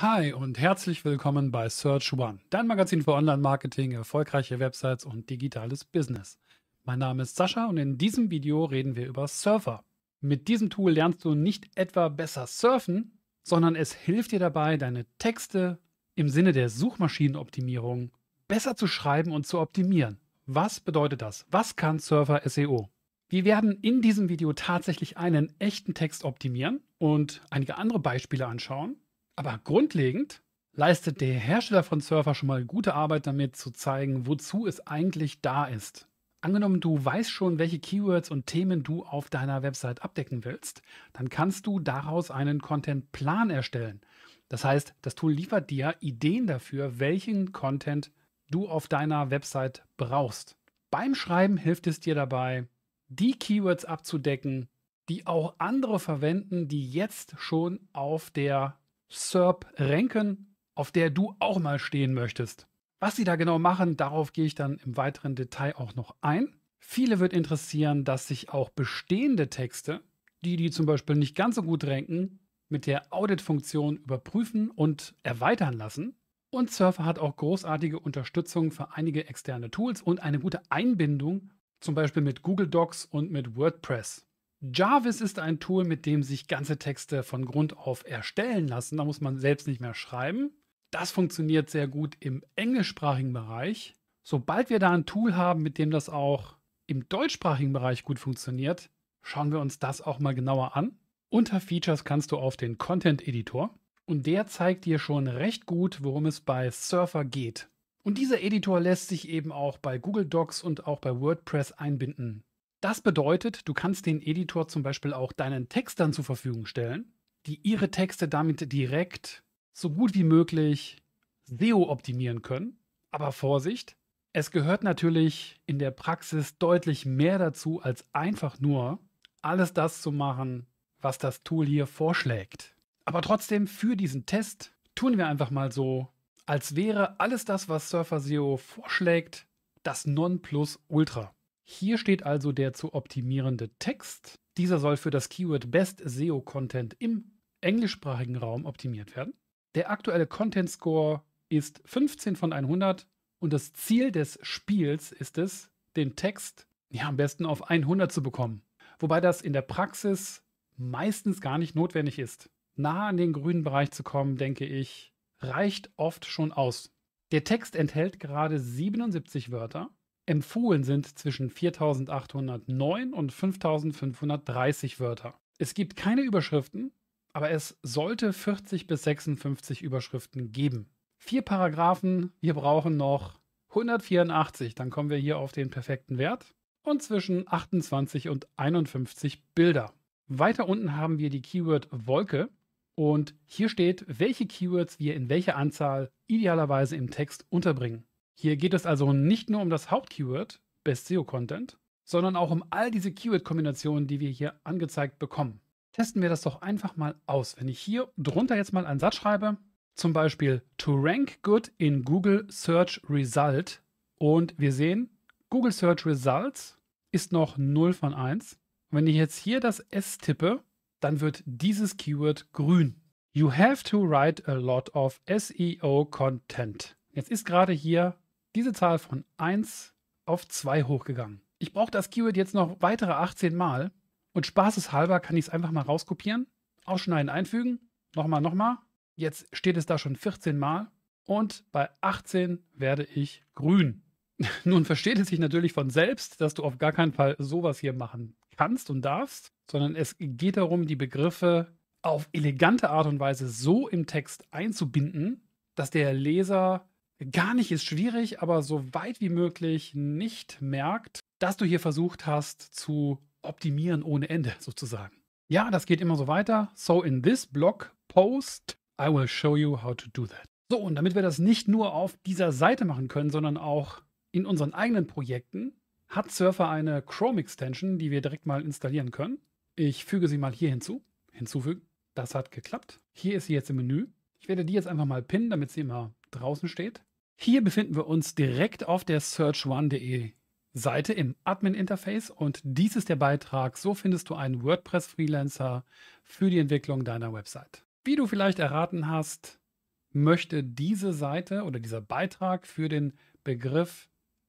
Hi und herzlich willkommen bei Search One, dein Magazin für Online-Marketing, erfolgreiche Websites und digitales Business. Mein Name ist Sascha und in diesem Video reden wir über Surfer. Mit diesem Tool lernst du nicht etwa besser surfen, sondern es hilft dir dabei, deine Texte im Sinne der Suchmaschinenoptimierung besser zu schreiben und zu optimieren. Was bedeutet das? Was kann Surfer SEO? Wir werden in diesem Video tatsächlich einen echten Text optimieren und einige andere Beispiele anschauen aber grundlegend leistet der Hersteller von Surfer schon mal gute Arbeit damit zu zeigen, wozu es eigentlich da ist. Angenommen, du weißt schon, welche Keywords und Themen du auf deiner Website abdecken willst, dann kannst du daraus einen Contentplan erstellen. Das heißt, das Tool liefert dir Ideen dafür, welchen Content du auf deiner Website brauchst. Beim Schreiben hilft es dir dabei, die Keywords abzudecken, die auch andere verwenden, die jetzt schon auf der SERP ranken, auf der du auch mal stehen möchtest. Was sie da genau machen, darauf gehe ich dann im weiteren Detail auch noch ein. Viele wird interessieren, dass sich auch bestehende Texte, die die zum Beispiel nicht ganz so gut ranken, mit der Audit-Funktion überprüfen und erweitern lassen. Und Surfer hat auch großartige Unterstützung für einige externe Tools und eine gute Einbindung, zum Beispiel mit Google Docs und mit WordPress. Jarvis ist ein Tool, mit dem sich ganze Texte von Grund auf erstellen lassen. Da muss man selbst nicht mehr schreiben. Das funktioniert sehr gut im englischsprachigen Bereich. Sobald wir da ein Tool haben, mit dem das auch im deutschsprachigen Bereich gut funktioniert, schauen wir uns das auch mal genauer an. Unter Features kannst du auf den Content Editor und der zeigt dir schon recht gut, worum es bei Surfer geht. Und dieser Editor lässt sich eben auch bei Google Docs und auch bei WordPress einbinden. Das bedeutet, du kannst den Editor zum Beispiel auch deinen Textern zur Verfügung stellen, die ihre Texte damit direkt so gut wie möglich SEO optimieren können. Aber Vorsicht, es gehört natürlich in der Praxis deutlich mehr dazu, als einfach nur alles das zu machen, was das Tool hier vorschlägt. Aber trotzdem, für diesen Test tun wir einfach mal so, als wäre alles das, was Surfer SEO vorschlägt, das Nonplusultra. Hier steht also der zu optimierende Text. Dieser soll für das Keyword Best SEO Content im englischsprachigen Raum optimiert werden. Der aktuelle Content Score ist 15 von 100 und das Ziel des Spiels ist es, den Text ja, am besten auf 100 zu bekommen. Wobei das in der Praxis meistens gar nicht notwendig ist. Nah an den grünen Bereich zu kommen, denke ich, reicht oft schon aus. Der Text enthält gerade 77 Wörter Empfohlen sind zwischen 4809 und 5530 Wörter. Es gibt keine Überschriften, aber es sollte 40 bis 56 Überschriften geben. Vier Paragraphen, wir brauchen noch 184, dann kommen wir hier auf den perfekten Wert. Und zwischen 28 und 51 Bilder. Weiter unten haben wir die Keyword-Wolke und hier steht, welche Keywords wir in welcher Anzahl idealerweise im Text unterbringen. Hier geht es also nicht nur um das Hauptkeyword Best SEO Content, sondern auch um all diese Keyword-Kombinationen, die wir hier angezeigt bekommen. Testen wir das doch einfach mal aus. Wenn ich hier drunter jetzt mal einen Satz schreibe, zum Beispiel to rank good in Google Search Result und wir sehen, Google Search Results ist noch 0 von 1. Wenn ich jetzt hier das S tippe, dann wird dieses Keyword grün. You have to write a lot of SEO Content. Jetzt ist gerade hier diese Zahl von 1 auf 2 hochgegangen. Ich brauche das Keyword jetzt noch weitere 18 Mal und spaßeshalber kann ich es einfach mal rauskopieren, ausschneiden, einfügen, nochmal, nochmal. Jetzt steht es da schon 14 Mal und bei 18 werde ich grün. Nun versteht es sich natürlich von selbst, dass du auf gar keinen Fall sowas hier machen kannst und darfst, sondern es geht darum, die Begriffe auf elegante Art und Weise so im Text einzubinden, dass der Leser gar nicht ist schwierig, aber so weit wie möglich nicht merkt, dass du hier versucht hast zu optimieren ohne Ende sozusagen. Ja, das geht immer so weiter. So in this blog post, I will show you how to do that. So, und damit wir das nicht nur auf dieser Seite machen können, sondern auch in unseren eigenen Projekten, hat Surfer eine Chrome-Extension, die wir direkt mal installieren können. Ich füge sie mal hier hinzu. Hinzufügen. Das hat geklappt. Hier ist sie jetzt im Menü. Ich werde die jetzt einfach mal pinnen, damit sie immer draußen steht. Hier befinden wir uns direkt auf der searchone.de Seite im Admin-Interface und dies ist der Beitrag, so findest du einen WordPress-Freelancer für die Entwicklung deiner Website. Wie du vielleicht erraten hast, möchte diese Seite oder dieser Beitrag für den Begriff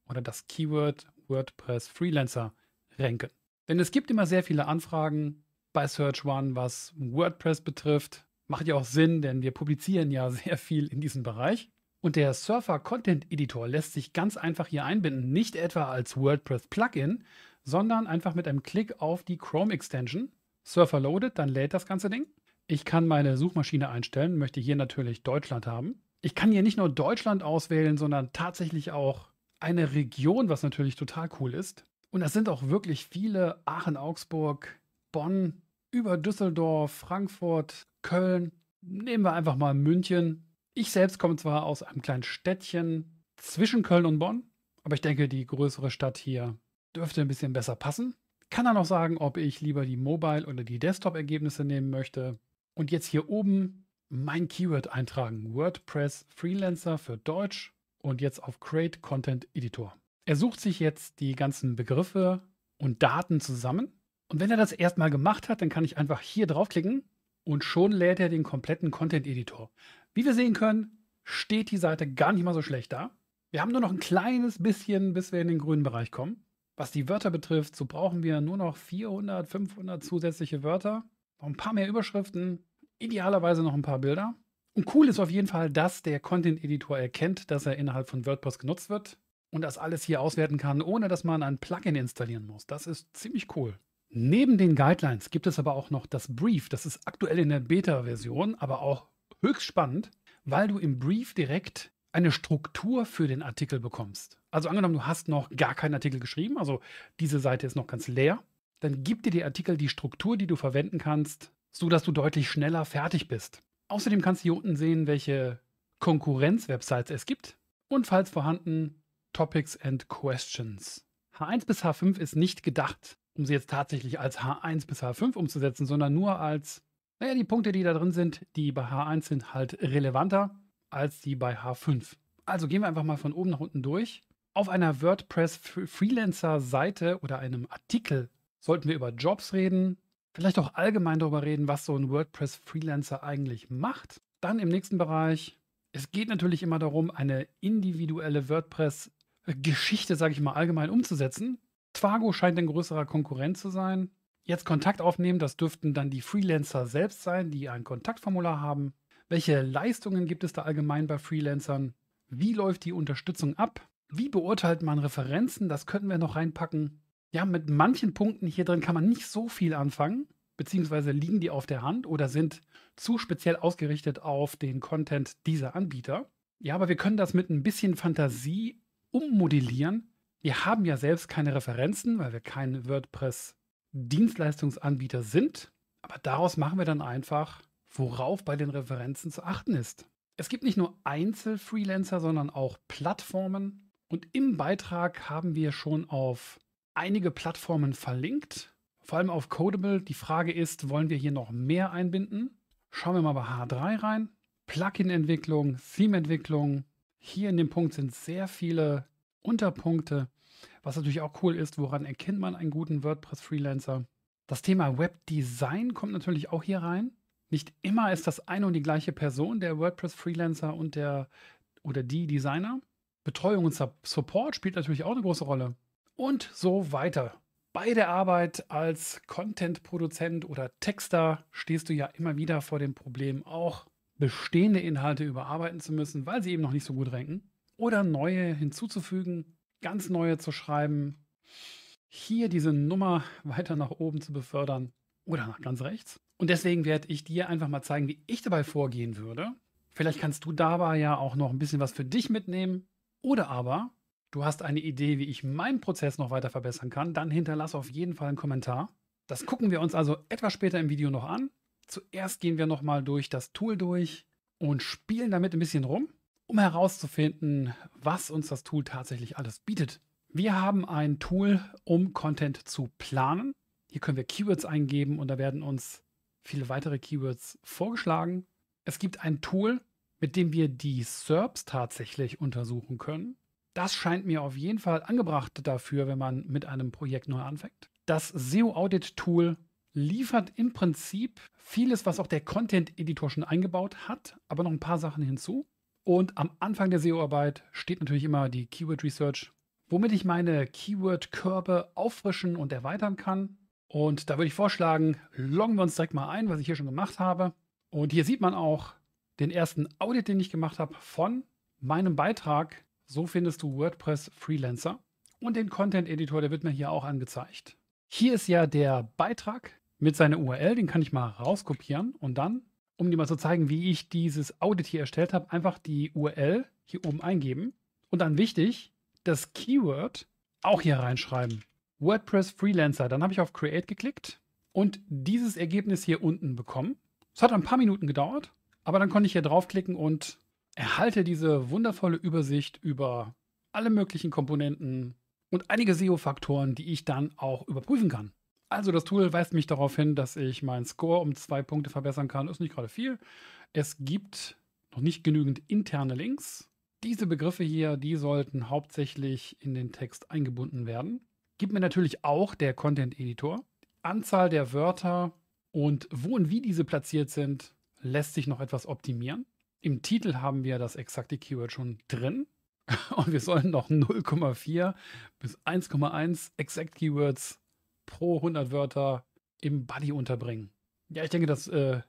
oder das Keyword WordPress Freelancer ranken. Denn es gibt immer sehr viele Anfragen bei Search One, was WordPress betrifft. Macht ja auch Sinn, denn wir publizieren ja sehr viel in diesem Bereich. Und der Surfer Content Editor lässt sich ganz einfach hier einbinden, nicht etwa als WordPress Plugin, sondern einfach mit einem Klick auf die Chrome Extension. Surfer loaded, dann lädt das ganze Ding. Ich kann meine Suchmaschine einstellen, möchte hier natürlich Deutschland haben. Ich kann hier nicht nur Deutschland auswählen, sondern tatsächlich auch eine Region, was natürlich total cool ist. Und das sind auch wirklich viele Aachen, Augsburg, Bonn, über Düsseldorf, Frankfurt, Köln. Nehmen wir einfach mal München. Ich selbst komme zwar aus einem kleinen Städtchen zwischen Köln und Bonn, aber ich denke, die größere Stadt hier dürfte ein bisschen besser passen. Kann dann auch sagen, ob ich lieber die Mobile- oder die Desktop-Ergebnisse nehmen möchte. Und jetzt hier oben mein Keyword eintragen: WordPress Freelancer für Deutsch und jetzt auf Create Content Editor. Er sucht sich jetzt die ganzen Begriffe und Daten zusammen. Und wenn er das erstmal gemacht hat, dann kann ich einfach hier draufklicken und schon lädt er den kompletten Content Editor. Wie wir sehen können, steht die Seite gar nicht mal so schlecht da. Wir haben nur noch ein kleines bisschen, bis wir in den grünen Bereich kommen. Was die Wörter betrifft, so brauchen wir nur noch 400, 500 zusätzliche Wörter, noch ein paar mehr Überschriften, idealerweise noch ein paar Bilder. Und cool ist auf jeden Fall, dass der Content-Editor erkennt, dass er innerhalb von WordPress genutzt wird und das alles hier auswerten kann, ohne dass man ein Plugin installieren muss. Das ist ziemlich cool. Neben den Guidelines gibt es aber auch noch das Brief. Das ist aktuell in der Beta-Version, aber auch höchst spannend, weil du im Brief direkt eine Struktur für den Artikel bekommst. Also angenommen, du hast noch gar keinen Artikel geschrieben, also diese Seite ist noch ganz leer, dann gibt dir der Artikel die Struktur, die du verwenden kannst, sodass du deutlich schneller fertig bist. Außerdem kannst du hier unten sehen, welche Konkurrenz-Websites es gibt und falls vorhanden Topics and Questions. H1 bis H5 ist nicht gedacht, um sie jetzt tatsächlich als H1 bis H5 umzusetzen, sondern nur als naja, die Punkte, die da drin sind, die bei H1 sind halt relevanter als die bei H5. Also gehen wir einfach mal von oben nach unten durch. Auf einer WordPress-Freelancer-Seite oder einem Artikel sollten wir über Jobs reden, vielleicht auch allgemein darüber reden, was so ein WordPress-Freelancer eigentlich macht. Dann im nächsten Bereich, es geht natürlich immer darum, eine individuelle WordPress-Geschichte, sage ich mal, allgemein umzusetzen. Twago scheint ein größerer Konkurrent zu sein jetzt Kontakt aufnehmen? Das dürften dann die Freelancer selbst sein, die ein Kontaktformular haben. Welche Leistungen gibt es da allgemein bei Freelancern? Wie läuft die Unterstützung ab? Wie beurteilt man Referenzen? Das könnten wir noch reinpacken. Ja, mit manchen Punkten hier drin kann man nicht so viel anfangen, beziehungsweise liegen die auf der Hand oder sind zu speziell ausgerichtet auf den Content dieser Anbieter. Ja, aber wir können das mit ein bisschen Fantasie ummodellieren. Wir haben ja selbst keine Referenzen, weil wir kein WordPress Dienstleistungsanbieter sind. Aber daraus machen wir dann einfach, worauf bei den Referenzen zu achten ist. Es gibt nicht nur Einzelfreelancer, sondern auch Plattformen. Und im Beitrag haben wir schon auf einige Plattformen verlinkt, vor allem auf Codable. Die Frage ist, wollen wir hier noch mehr einbinden? Schauen wir mal bei H3 rein. Plugin-Entwicklung, Theme-Entwicklung. Hier in dem Punkt sind sehr viele Unterpunkte. Was natürlich auch cool ist, woran erkennt man einen guten WordPress-Freelancer? Das Thema Webdesign kommt natürlich auch hier rein. Nicht immer ist das eine und die gleiche Person, der WordPress-Freelancer und der oder die Designer. Betreuung und Support spielt natürlich auch eine große Rolle. Und so weiter. Bei der Arbeit als Content-Produzent oder Texter stehst du ja immer wieder vor dem Problem, auch bestehende Inhalte überarbeiten zu müssen, weil sie eben noch nicht so gut ranken, oder neue hinzuzufügen ganz neue zu schreiben, hier diese Nummer weiter nach oben zu befördern oder nach ganz rechts. Und deswegen werde ich dir einfach mal zeigen, wie ich dabei vorgehen würde. Vielleicht kannst du dabei ja auch noch ein bisschen was für dich mitnehmen. Oder aber du hast eine Idee, wie ich meinen Prozess noch weiter verbessern kann. Dann hinterlasse auf jeden Fall einen Kommentar. Das gucken wir uns also etwas später im Video noch an. Zuerst gehen wir nochmal durch das Tool durch und spielen damit ein bisschen rum um herauszufinden, was uns das Tool tatsächlich alles bietet. Wir haben ein Tool, um Content zu planen. Hier können wir Keywords eingeben und da werden uns viele weitere Keywords vorgeschlagen. Es gibt ein Tool, mit dem wir die SERPs tatsächlich untersuchen können. Das scheint mir auf jeden Fall angebracht dafür, wenn man mit einem Projekt neu anfängt. Das SEO Audit Tool liefert im Prinzip vieles, was auch der Content Editor schon eingebaut hat, aber noch ein paar Sachen hinzu. Und am Anfang der SEO-Arbeit steht natürlich immer die Keyword Research, womit ich meine Keyword-Körbe auffrischen und erweitern kann. Und da würde ich vorschlagen, loggen wir uns direkt mal ein, was ich hier schon gemacht habe. Und hier sieht man auch den ersten Audit, den ich gemacht habe von meinem Beitrag. So findest du WordPress Freelancer. Und den Content Editor, der wird mir hier auch angezeigt. Hier ist ja der Beitrag mit seiner URL, den kann ich mal rauskopieren und dann um dir mal zu zeigen, wie ich dieses Audit hier erstellt habe, einfach die URL hier oben eingeben und dann wichtig, das Keyword auch hier reinschreiben. WordPress Freelancer. Dann habe ich auf Create geklickt und dieses Ergebnis hier unten bekommen. Es hat ein paar Minuten gedauert, aber dann konnte ich hier draufklicken und erhalte diese wundervolle Übersicht über alle möglichen Komponenten und einige SEO-Faktoren, die ich dann auch überprüfen kann. Also das Tool weist mich darauf hin, dass ich meinen Score um zwei Punkte verbessern kann. Ist nicht gerade viel. Es gibt noch nicht genügend interne Links. Diese Begriffe hier, die sollten hauptsächlich in den Text eingebunden werden. Gibt mir natürlich auch der Content Editor. Anzahl der Wörter und wo und wie diese platziert sind, lässt sich noch etwas optimieren. Im Titel haben wir das exakte Keyword schon drin und wir sollen noch 0,4 bis 1,1 Exact Keywords pro 100 Wörter im Buddy unterbringen. Ja, ich denke, das äh,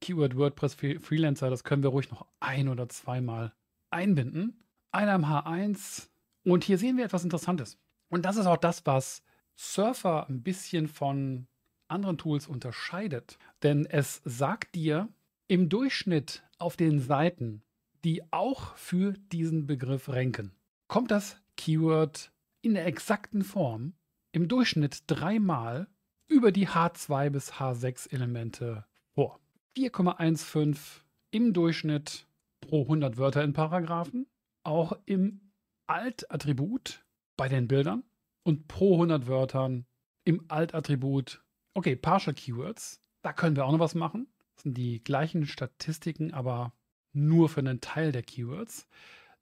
Keyword WordPress Freelancer, das können wir ruhig noch ein oder zweimal einbinden. Einer im H1. Und hier sehen wir etwas Interessantes. Und das ist auch das, was Surfer ein bisschen von anderen Tools unterscheidet. Denn es sagt dir im Durchschnitt auf den Seiten, die auch für diesen Begriff ranken, kommt das Keyword in der exakten Form im Durchschnitt dreimal über die H2 bis H6 Elemente vor. 4,15 im Durchschnitt pro 100 Wörter in Paragraphen, auch im Alt-Attribut bei den Bildern und pro 100 Wörtern im Alt-Attribut. Okay, Partial Keywords, da können wir auch noch was machen. Das sind die gleichen Statistiken, aber nur für einen Teil der Keywords.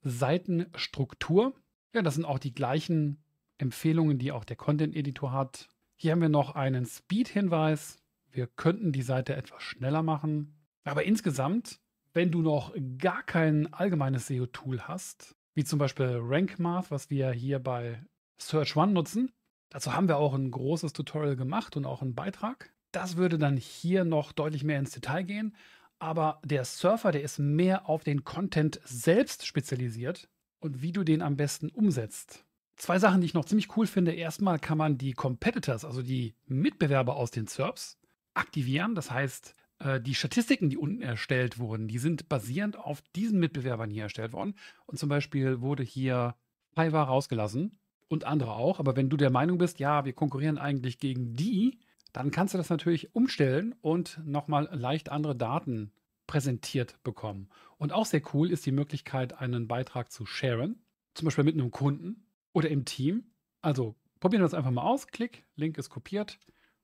Seitenstruktur, ja, das sind auch die gleichen Empfehlungen, die auch der Content Editor hat. Hier haben wir noch einen Speed-Hinweis. Wir könnten die Seite etwas schneller machen. Aber insgesamt, wenn du noch gar kein allgemeines SEO-Tool hast, wie zum Beispiel RankMath, was wir hier bei Search One nutzen, dazu haben wir auch ein großes Tutorial gemacht und auch einen Beitrag. Das würde dann hier noch deutlich mehr ins Detail gehen. Aber der Surfer, der ist mehr auf den Content selbst spezialisiert und wie du den am besten umsetzt zwei Sachen, die ich noch ziemlich cool finde. Erstmal kann man die Competitors, also die Mitbewerber aus den SERPs, aktivieren. Das heißt, äh, die Statistiken, die unten erstellt wurden, die sind basierend auf diesen Mitbewerbern hier erstellt worden. Und zum Beispiel wurde hier Fiverr rausgelassen und andere auch. Aber wenn du der Meinung bist, ja, wir konkurrieren eigentlich gegen die, dann kannst du das natürlich umstellen und nochmal leicht andere Daten präsentiert bekommen. Und auch sehr cool ist die Möglichkeit, einen Beitrag zu sharen, zum Beispiel mit einem Kunden oder im Team. Also probieren wir das einfach mal aus. Klick, Link ist kopiert.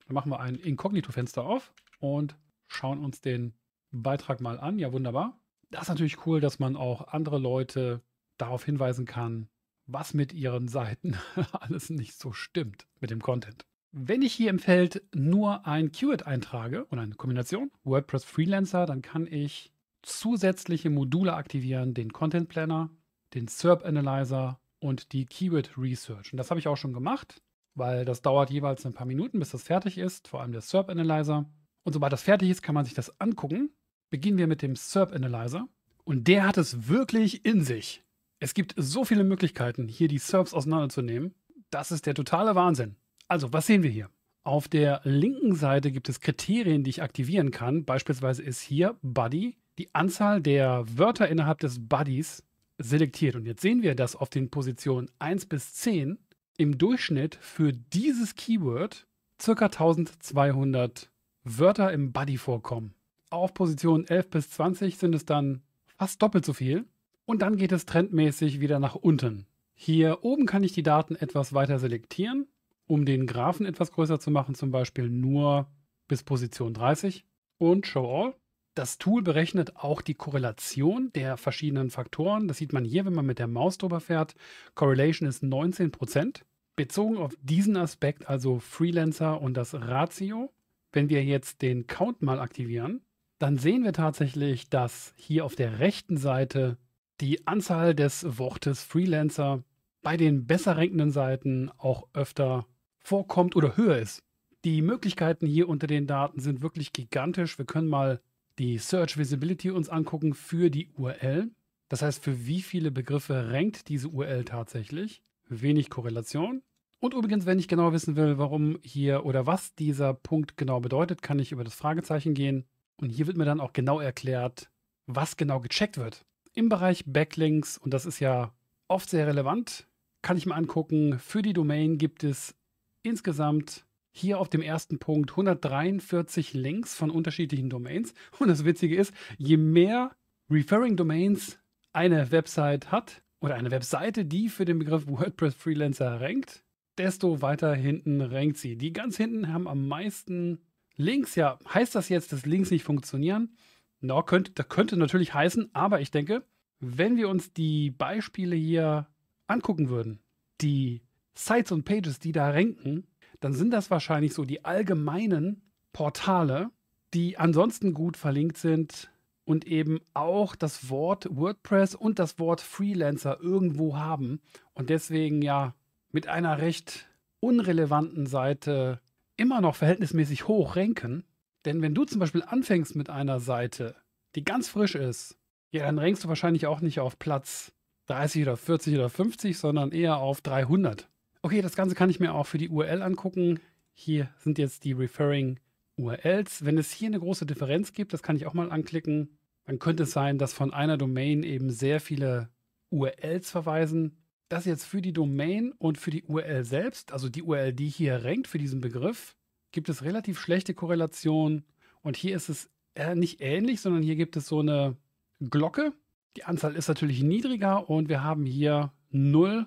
Dann machen wir ein Inkognito-Fenster auf und schauen uns den Beitrag mal an. Ja, wunderbar. Das ist natürlich cool, dass man auch andere Leute darauf hinweisen kann, was mit ihren Seiten alles nicht so stimmt mit dem Content. Wenn ich hier im Feld nur ein Keyword eintrage und eine Kombination WordPress Freelancer, dann kann ich zusätzliche Module aktivieren, den Content Planner, den SERP Analyzer und die Keyword Research. Und das habe ich auch schon gemacht, weil das dauert jeweils ein paar Minuten, bis das fertig ist, vor allem der SERP Analyzer. Und sobald das fertig ist, kann man sich das angucken. Beginnen wir mit dem SERP Analyzer. Und der hat es wirklich in sich. Es gibt so viele Möglichkeiten, hier die SERPs auseinanderzunehmen. Das ist der totale Wahnsinn. Also, was sehen wir hier? Auf der linken Seite gibt es Kriterien, die ich aktivieren kann. Beispielsweise ist hier Buddy die Anzahl der Wörter innerhalb des Buddies selektiert. Und jetzt sehen wir, dass auf den Positionen 1 bis 10 im Durchschnitt für dieses Keyword ca. 1200 Wörter im Buddy vorkommen. Auf Positionen 11 bis 20 sind es dann fast doppelt so viel. Und dann geht es trendmäßig wieder nach unten. Hier oben kann ich die Daten etwas weiter selektieren, um den Graphen etwas größer zu machen, zum Beispiel nur bis Position 30 und Show All. Das Tool berechnet auch die Korrelation der verschiedenen Faktoren. Das sieht man hier, wenn man mit der Maus drüber fährt. Correlation ist 19 Prozent. Bezogen auf diesen Aspekt, also Freelancer und das Ratio, wenn wir jetzt den Count mal aktivieren, dann sehen wir tatsächlich, dass hier auf der rechten Seite die Anzahl des Wortes Freelancer bei den besser rankenden Seiten auch öfter vorkommt oder höher ist. Die Möglichkeiten hier unter den Daten sind wirklich gigantisch. Wir können mal die Search Visibility uns angucken für die URL. Das heißt, für wie viele Begriffe rankt diese URL tatsächlich? Wenig Korrelation. Und übrigens, wenn ich genau wissen will, warum hier oder was dieser Punkt genau bedeutet, kann ich über das Fragezeichen gehen. Und hier wird mir dann auch genau erklärt, was genau gecheckt wird. Im Bereich Backlinks, und das ist ja oft sehr relevant, kann ich mir angucken, für die Domain gibt es insgesamt hier auf dem ersten Punkt 143 Links von unterschiedlichen Domains. Und das Witzige ist, je mehr Referring Domains eine Website hat oder eine Webseite, die für den Begriff WordPress Freelancer rankt, desto weiter hinten rankt sie. Die ganz hinten haben am meisten Links. Ja, heißt das jetzt, dass Links nicht funktionieren? no, könnte, das könnte natürlich heißen, aber ich denke, wenn wir uns die Beispiele hier angucken würden, die Sites und Pages, die da ranken, dann sind das wahrscheinlich so die allgemeinen Portale, die ansonsten gut verlinkt sind und eben auch das Wort WordPress und das Wort Freelancer irgendwo haben und deswegen ja mit einer recht unrelevanten Seite immer noch verhältnismäßig hoch ranken. Denn wenn du zum Beispiel anfängst mit einer Seite, die ganz frisch ist, ja, dann rankst du wahrscheinlich auch nicht auf Platz 30 oder 40 oder 50, sondern eher auf 300. Okay, das Ganze kann ich mir auch für die URL angucken. Hier sind jetzt die Referring URLs. Wenn es hier eine große Differenz gibt, das kann ich auch mal anklicken, dann könnte es sein, dass von einer Domain eben sehr viele URLs verweisen. Das jetzt für die Domain und für die URL selbst, also die URL, die hier rankt für diesen Begriff, gibt es relativ schlechte Korrelation. Und hier ist es äh, nicht ähnlich, sondern hier gibt es so eine Glocke. Die Anzahl ist natürlich niedriger und wir haben hier 0,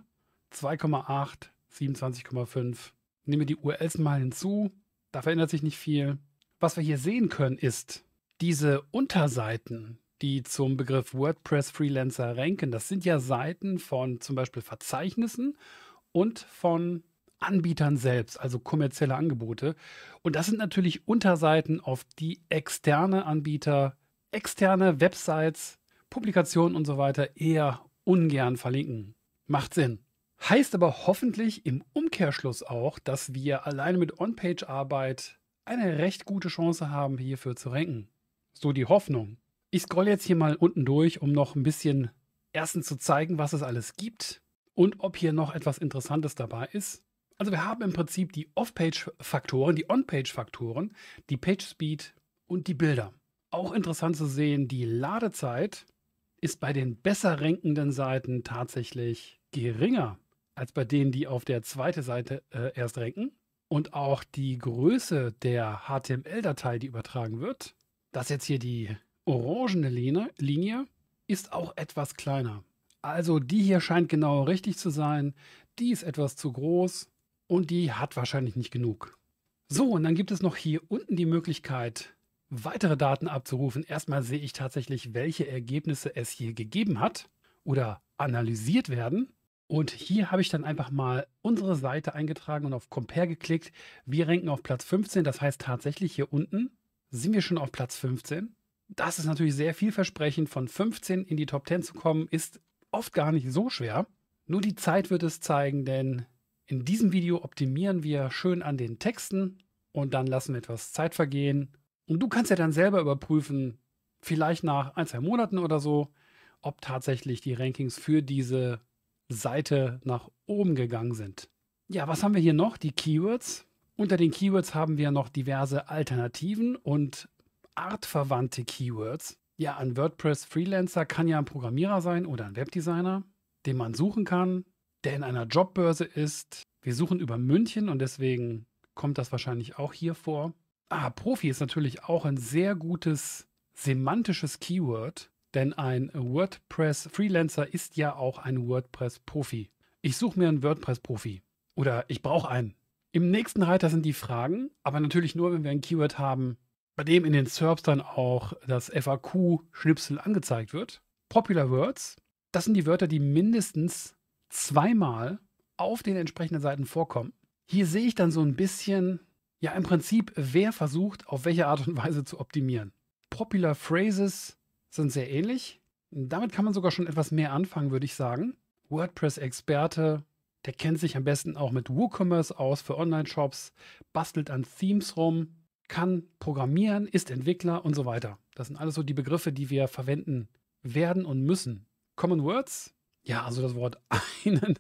2,8, 27,5. Nehme die URLs mal hinzu. Da verändert sich nicht viel. Was wir hier sehen können, ist diese Unterseiten, die zum Begriff WordPress Freelancer ranken. Das sind ja Seiten von zum Beispiel Verzeichnissen und von Anbietern selbst, also kommerzielle Angebote. Und das sind natürlich Unterseiten, auf die externe Anbieter, externe Websites, Publikationen und so weiter eher ungern verlinken. Macht Sinn. Heißt aber hoffentlich im Umkehrschluss auch, dass wir alleine mit On-Page-Arbeit eine recht gute Chance haben, hierfür zu ranken. So die Hoffnung. Ich scroll jetzt hier mal unten durch, um noch ein bisschen erstens zu zeigen, was es alles gibt und ob hier noch etwas Interessantes dabei ist. Also wir haben im Prinzip die Off-Page-Faktoren, die On-Page-Faktoren, die Page-Speed und die Bilder. Auch interessant zu sehen, die Ladezeit ist bei den besser rankenden Seiten tatsächlich geringer als bei denen, die auf der zweiten Seite äh, erst ranken. Und auch die Größe der HTML-Datei, die übertragen wird, das jetzt hier die orangene Linie, Linie, ist auch etwas kleiner. Also die hier scheint genau richtig zu sein, die ist etwas zu groß und die hat wahrscheinlich nicht genug. So, und dann gibt es noch hier unten die Möglichkeit, weitere Daten abzurufen. Erstmal sehe ich tatsächlich, welche Ergebnisse es hier gegeben hat oder analysiert werden. Und hier habe ich dann einfach mal unsere Seite eingetragen und auf Compare geklickt. Wir ranken auf Platz 15, das heißt tatsächlich hier unten sind wir schon auf Platz 15. Das ist natürlich sehr vielversprechend. Von 15 in die Top 10 zu kommen, ist oft gar nicht so schwer. Nur die Zeit wird es zeigen, denn in diesem Video optimieren wir schön an den Texten und dann lassen wir etwas Zeit vergehen. Und du kannst ja dann selber überprüfen, vielleicht nach ein, zwei Monaten oder so, ob tatsächlich die Rankings für diese Seite nach oben gegangen sind. Ja, was haben wir hier noch? Die Keywords. Unter den Keywords haben wir noch diverse Alternativen und artverwandte Keywords. Ja, ein WordPress-Freelancer kann ja ein Programmierer sein oder ein Webdesigner, den man suchen kann, der in einer Jobbörse ist. Wir suchen über München und deswegen kommt das wahrscheinlich auch hier vor. Ah, Profi ist natürlich auch ein sehr gutes semantisches Keyword. Denn ein WordPress-Freelancer ist ja auch ein WordPress-Profi. Ich suche mir einen WordPress-Profi oder ich brauche einen. Im nächsten Reiter sind die Fragen, aber natürlich nur, wenn wir ein Keyword haben, bei dem in den SERPs dann auch das FAQ-Schnipsel angezeigt wird. Popular Words, das sind die Wörter, die mindestens zweimal auf den entsprechenden Seiten vorkommen. Hier sehe ich dann so ein bisschen, ja im Prinzip, wer versucht, auf welche Art und Weise zu optimieren. Popular Phrases sind sehr ähnlich. Damit kann man sogar schon etwas mehr anfangen, würde ich sagen. WordPress-Experte, der kennt sich am besten auch mit WooCommerce aus für Online-Shops, bastelt an Themes rum, kann programmieren, ist Entwickler und so weiter. Das sind alles so die Begriffe, die wir verwenden werden und müssen. Common Words? Ja, also das Wort einen,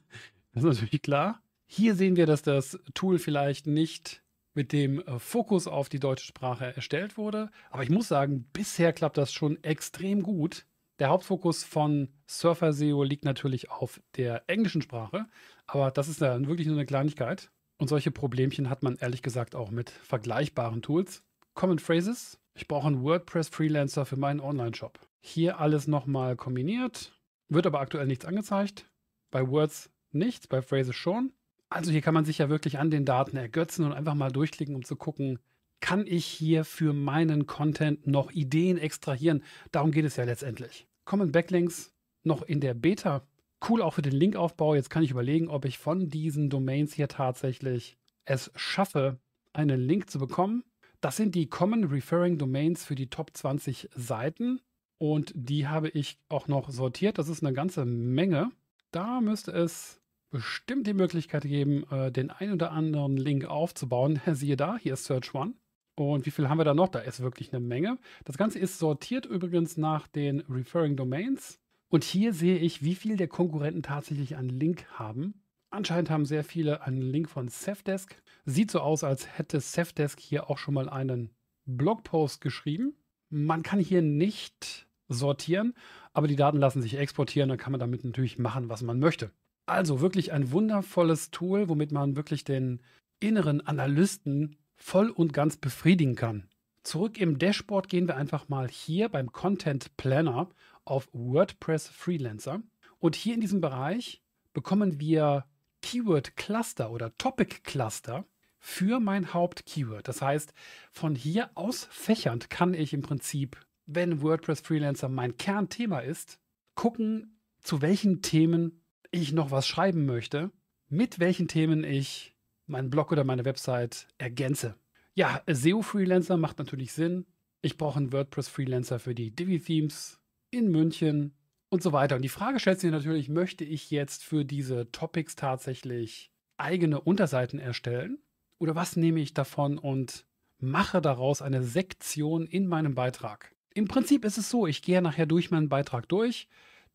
das ist natürlich klar. Hier sehen wir, dass das Tool vielleicht nicht mit dem äh, Fokus auf die deutsche Sprache erstellt wurde. Aber ich muss sagen, bisher klappt das schon extrem gut. Der Hauptfokus von Surfer SEO liegt natürlich auf der englischen Sprache, aber das ist dann wirklich nur eine Kleinigkeit. Und solche Problemchen hat man ehrlich gesagt auch mit vergleichbaren Tools. Common Phrases. Ich brauche einen WordPress-Freelancer für meinen Online-Shop. Hier alles nochmal kombiniert. Wird aber aktuell nichts angezeigt. Bei Words nichts, bei Phrases schon. Also hier kann man sich ja wirklich an den Daten ergötzen und einfach mal durchklicken, um zu gucken, kann ich hier für meinen Content noch Ideen extrahieren? Darum geht es ja letztendlich. Kommen Backlinks noch in der Beta. Cool auch für den Linkaufbau. Jetzt kann ich überlegen, ob ich von diesen Domains hier tatsächlich es schaffe, einen Link zu bekommen. Das sind die Common Referring Domains für die Top 20 Seiten. Und die habe ich auch noch sortiert. Das ist eine ganze Menge. Da müsste es bestimmt die Möglichkeit geben, äh, den ein oder anderen Link aufzubauen. Siehe da, hier ist Search One. Und wie viel haben wir da noch? Da ist wirklich eine Menge. Das Ganze ist sortiert übrigens nach den Referring Domains. Und hier sehe ich, wie viel der Konkurrenten tatsächlich einen Link haben. Anscheinend haben sehr viele einen Link von Safdesk. Sieht so aus, als hätte Safdesk hier auch schon mal einen Blogpost geschrieben. Man kann hier nicht sortieren, aber die Daten lassen sich exportieren. Dann kann man damit natürlich machen, was man möchte. Also wirklich ein wundervolles Tool, womit man wirklich den inneren Analysten voll und ganz befriedigen kann. Zurück im Dashboard gehen wir einfach mal hier beim Content Planner auf WordPress Freelancer. Und hier in diesem Bereich bekommen wir Keyword Cluster oder Topic Cluster für mein Hauptkeyword. Das heißt, von hier aus fächernd kann ich im Prinzip, wenn WordPress Freelancer mein Kernthema ist, gucken, zu welchen Themen ich noch was schreiben möchte, mit welchen Themen ich meinen Blog oder meine Website ergänze. Ja, SEO-Freelancer macht natürlich Sinn. Ich brauche einen WordPress-Freelancer für die Divi-Themes in München und so weiter. Und die Frage stellt sich natürlich, möchte ich jetzt für diese Topics tatsächlich eigene Unterseiten erstellen? Oder was nehme ich davon und mache daraus eine Sektion in meinem Beitrag? Im Prinzip ist es so, ich gehe nachher durch meinen Beitrag durch.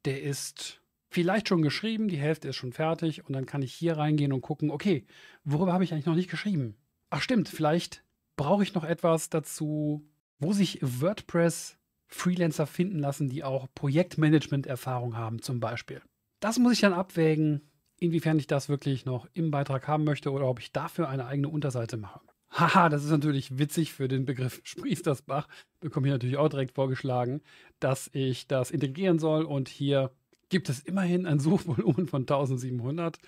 Der ist vielleicht schon geschrieben, die Hälfte ist schon fertig und dann kann ich hier reingehen und gucken, okay, worüber habe ich eigentlich noch nicht geschrieben? Ach stimmt, vielleicht brauche ich noch etwas dazu, wo sich WordPress Freelancer finden lassen, die auch Projektmanagement-Erfahrung haben zum Beispiel. Das muss ich dann abwägen, inwiefern ich das wirklich noch im Beitrag haben möchte oder ob ich dafür eine eigene Unterseite mache. Haha, das ist natürlich witzig für den Begriff Spriestersbach. Bekomme ich natürlich auch direkt vorgeschlagen, dass ich das integrieren soll und hier gibt es immerhin ein Suchvolumen von 1700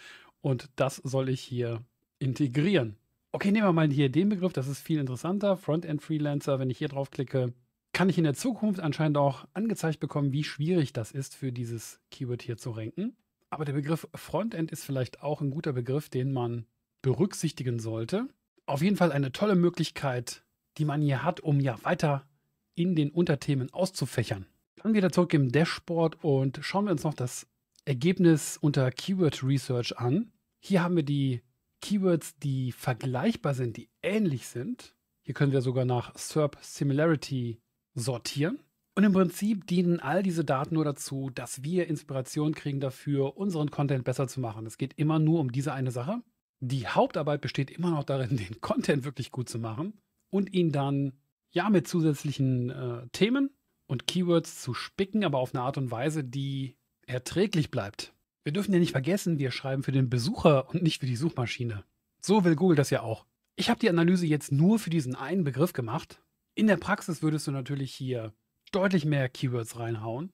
und das soll ich hier integrieren. Okay, nehmen wir mal hier den Begriff, das ist viel interessanter. Frontend Freelancer, wenn ich hier drauf klicke, kann ich in der Zukunft anscheinend auch angezeigt bekommen, wie schwierig das ist, für dieses Keyword hier zu ranken. Aber der Begriff Frontend ist vielleicht auch ein guter Begriff, den man berücksichtigen sollte. Auf jeden Fall eine tolle Möglichkeit, die man hier hat, um ja weiter in den Unterthemen auszufächern. Dann wieder zurück im Dashboard und schauen wir uns noch das Ergebnis unter Keyword Research an. Hier haben wir die Keywords, die vergleichbar sind, die ähnlich sind. Hier können wir sogar nach SERP Similarity sortieren. Und im Prinzip dienen all diese Daten nur dazu, dass wir Inspiration kriegen dafür, unseren Content besser zu machen. Es geht immer nur um diese eine Sache. Die Hauptarbeit besteht immer noch darin, den Content wirklich gut zu machen und ihn dann ja mit zusätzlichen äh, Themen und Keywords zu spicken, aber auf eine Art und Weise, die erträglich bleibt. Wir dürfen ja nicht vergessen, wir schreiben für den Besucher und nicht für die Suchmaschine. So will Google das ja auch. Ich habe die Analyse jetzt nur für diesen einen Begriff gemacht. In der Praxis würdest du natürlich hier deutlich mehr Keywords reinhauen,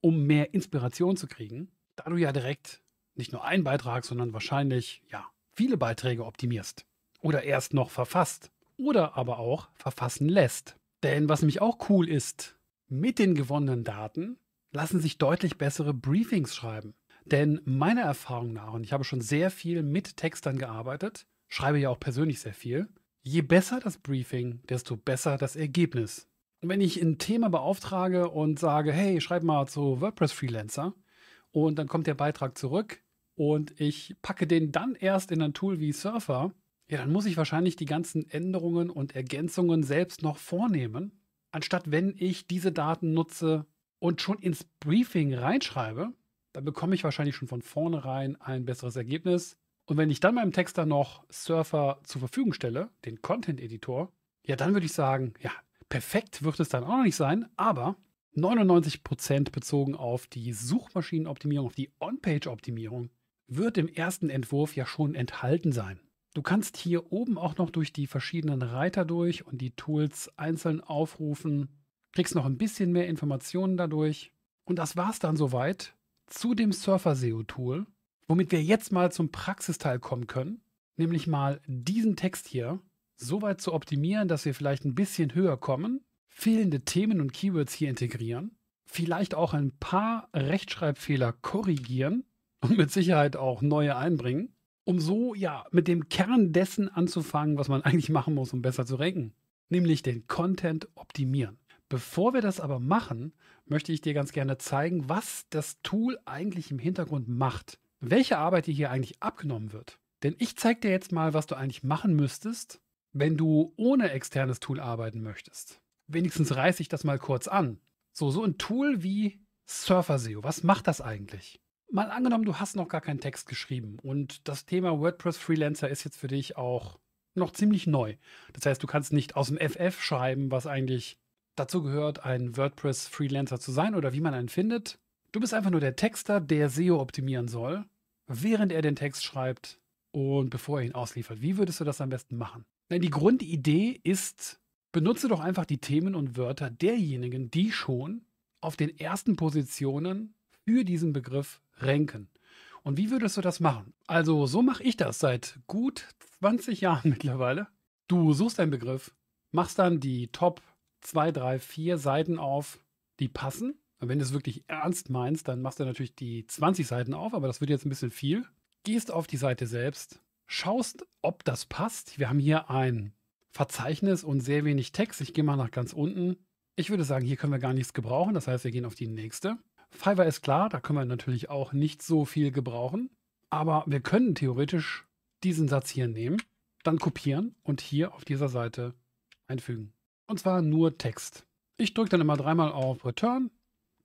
um mehr Inspiration zu kriegen, da du ja direkt nicht nur einen Beitrag, sondern wahrscheinlich ja viele Beiträge optimierst oder erst noch verfasst oder aber auch verfassen lässt. Denn was nämlich auch cool ist, mit den gewonnenen Daten lassen sich deutlich bessere Briefings schreiben. Denn meiner Erfahrung nach, und ich habe schon sehr viel mit Textern gearbeitet, schreibe ja auch persönlich sehr viel, je besser das Briefing, desto besser das Ergebnis. Und wenn ich ein Thema beauftrage und sage, hey, schreib mal zu WordPress Freelancer, und dann kommt der Beitrag zurück und ich packe den dann erst in ein Tool wie Surfer, ja, dann muss ich wahrscheinlich die ganzen Änderungen und Ergänzungen selbst noch vornehmen anstatt wenn ich diese Daten nutze und schon ins Briefing reinschreibe, dann bekomme ich wahrscheinlich schon von vornherein ein besseres Ergebnis. Und wenn ich dann meinem Text dann noch Surfer zur Verfügung stelle, den Content-Editor, ja, dann würde ich sagen, ja, perfekt wird es dann auch noch nicht sein, aber 99% bezogen auf die Suchmaschinenoptimierung, auf die On-Page-Optimierung, wird im ersten Entwurf ja schon enthalten sein. Du kannst hier oben auch noch durch die verschiedenen Reiter durch und die Tools einzeln aufrufen, kriegst noch ein bisschen mehr Informationen dadurch. Und das war's dann soweit zu dem Surfer SEO Tool, womit wir jetzt mal zum Praxisteil kommen können, nämlich mal diesen Text hier so weit zu optimieren, dass wir vielleicht ein bisschen höher kommen, fehlende Themen und Keywords hier integrieren, vielleicht auch ein paar Rechtschreibfehler korrigieren und mit Sicherheit auch neue einbringen um so ja mit dem Kern dessen anzufangen, was man eigentlich machen muss, um besser zu ranken, nämlich den Content optimieren. Bevor wir das aber machen, möchte ich dir ganz gerne zeigen, was das Tool eigentlich im Hintergrund macht, welche Arbeit dir hier eigentlich abgenommen wird. Denn ich zeige dir jetzt mal, was du eigentlich machen müsstest, wenn du ohne externes Tool arbeiten möchtest. Wenigstens reiße ich das mal kurz an. So, so ein Tool wie Surfer SEO, was macht das eigentlich? mal angenommen, du hast noch gar keinen Text geschrieben und das Thema WordPress Freelancer ist jetzt für dich auch noch ziemlich neu. Das heißt, du kannst nicht aus dem FF schreiben, was eigentlich dazu gehört, ein WordPress Freelancer zu sein oder wie man einen findet. Du bist einfach nur der Texter, der SEO optimieren soll, während er den Text schreibt und bevor er ihn ausliefert. Wie würdest du das am besten machen? Nein, die Grundidee ist, benutze doch einfach die Themen und Wörter derjenigen, die schon auf den ersten Positionen für diesen Begriff ranken. Und wie würdest du das machen? Also, so mache ich das seit gut 20 Jahren mittlerweile. Du suchst einen Begriff, machst dann die Top 2, 3, 4 Seiten auf, die passen. Und wenn du es wirklich ernst meinst, dann machst du natürlich die 20 Seiten auf, aber das wird jetzt ein bisschen viel. Gehst auf die Seite selbst, schaust, ob das passt. Wir haben hier ein Verzeichnis und sehr wenig Text. Ich gehe mal nach ganz unten. Ich würde sagen, hier können wir gar nichts gebrauchen. Das heißt, wir gehen auf die nächste. Fiverr ist klar, da können wir natürlich auch nicht so viel gebrauchen. Aber wir können theoretisch diesen Satz hier nehmen, dann kopieren und hier auf dieser Seite einfügen. Und zwar nur Text. Ich drücke dann immer dreimal auf Return,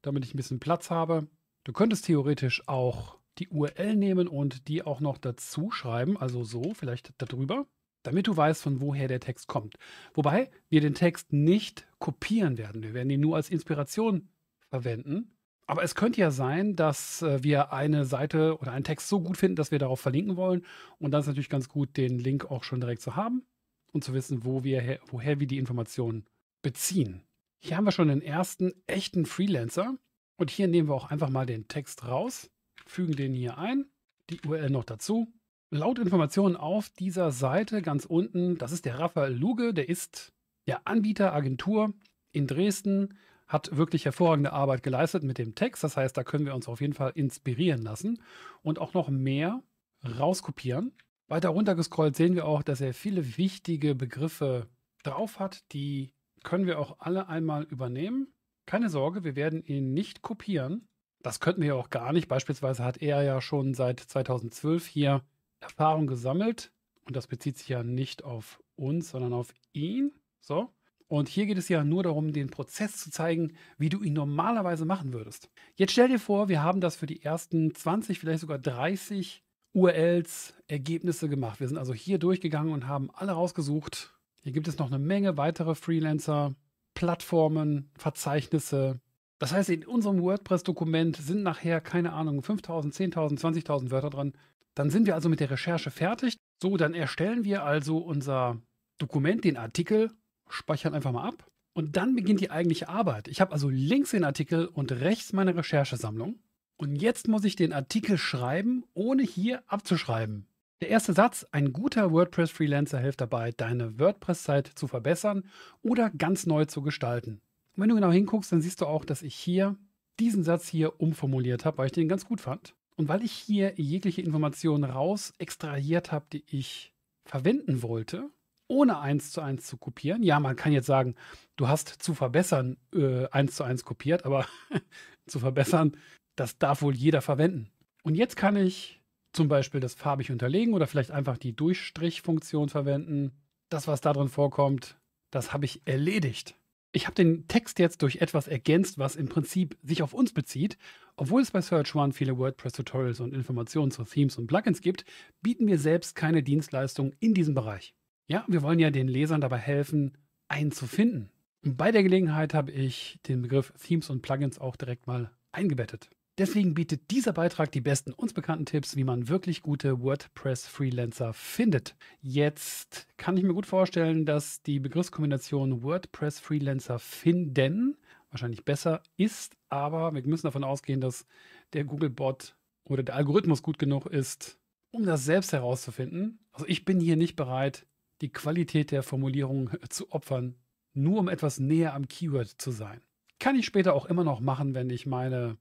damit ich ein bisschen Platz habe. Du könntest theoretisch auch die URL nehmen und die auch noch dazu schreiben, also so, vielleicht darüber, damit du weißt, von woher der Text kommt. Wobei wir den Text nicht kopieren werden. Wir werden ihn nur als Inspiration verwenden aber es könnte ja sein, dass äh, wir eine Seite oder einen Text so gut finden, dass wir darauf verlinken wollen. Und dann ist natürlich ganz gut, den Link auch schon direkt zu haben und zu wissen, wo wir, woher wir die Informationen beziehen. Hier haben wir schon den ersten echten Freelancer. Und hier nehmen wir auch einfach mal den Text raus, fügen den hier ein, die URL noch dazu. Laut Informationen auf dieser Seite ganz unten, das ist der Raphael Luge, der ist der Anbieter, Agentur in Dresden, hat wirklich hervorragende Arbeit geleistet mit dem Text. Das heißt, da können wir uns auf jeden Fall inspirieren lassen und auch noch mehr rauskopieren. Weiter runtergescrollt sehen wir auch, dass er viele wichtige Begriffe drauf hat. Die können wir auch alle einmal übernehmen. Keine Sorge, wir werden ihn nicht kopieren. Das könnten wir auch gar nicht. Beispielsweise hat er ja schon seit 2012 hier Erfahrung gesammelt. Und das bezieht sich ja nicht auf uns, sondern auf ihn. So, und hier geht es ja nur darum, den Prozess zu zeigen, wie du ihn normalerweise machen würdest. Jetzt stell dir vor, wir haben das für die ersten 20, vielleicht sogar 30 URLs, Ergebnisse gemacht. Wir sind also hier durchgegangen und haben alle rausgesucht. Hier gibt es noch eine Menge weitere Freelancer, Plattformen, Verzeichnisse. Das heißt, in unserem WordPress-Dokument sind nachher, keine Ahnung, 5000, 10.000, 20.000 Wörter dran. Dann sind wir also mit der Recherche fertig. So, dann erstellen wir also unser Dokument, den Artikel speichern einfach mal ab. Und dann beginnt die eigentliche Arbeit. Ich habe also links den Artikel und rechts meine Recherchesammlung. Und jetzt muss ich den Artikel schreiben, ohne hier abzuschreiben. Der erste Satz, ein guter WordPress-Freelancer hilft dabei, deine WordPress-Site zu verbessern oder ganz neu zu gestalten. Und wenn du genau hinguckst, dann siehst du auch, dass ich hier diesen Satz hier umformuliert habe, weil ich den ganz gut fand. Und weil ich hier jegliche Informationen raus extrahiert habe, die ich verwenden wollte, ohne eins zu eins zu kopieren. Ja, man kann jetzt sagen, du hast zu verbessern äh, eins äh, zu eins kopiert, aber zu verbessern, das darf wohl jeder verwenden. Und jetzt kann ich zum Beispiel das farbig unterlegen oder vielleicht einfach die Durchstrichfunktion verwenden. Das, was da drin vorkommt, das habe ich erledigt. Ich habe den Text jetzt durch etwas ergänzt, was im Prinzip sich auf uns bezieht. Obwohl es bei Search One viele WordPress-Tutorials und Informationen zu Themes und Plugins gibt, bieten wir selbst keine Dienstleistungen in diesem Bereich. Ja, wir wollen ja den Lesern dabei helfen, einen zu finden. Und bei der Gelegenheit habe ich den Begriff Themes und Plugins auch direkt mal eingebettet. Deswegen bietet dieser Beitrag die besten uns bekannten Tipps, wie man wirklich gute WordPress-Freelancer findet. Jetzt kann ich mir gut vorstellen, dass die Begriffskombination WordPress-Freelancer finden wahrscheinlich besser ist, aber wir müssen davon ausgehen, dass der Google-Bot oder der Algorithmus gut genug ist, um das selbst herauszufinden. Also ich bin hier nicht bereit, die Qualität der Formulierung zu opfern, nur um etwas näher am Keyword zu sein. Kann ich später auch immer noch machen, wenn ich meine,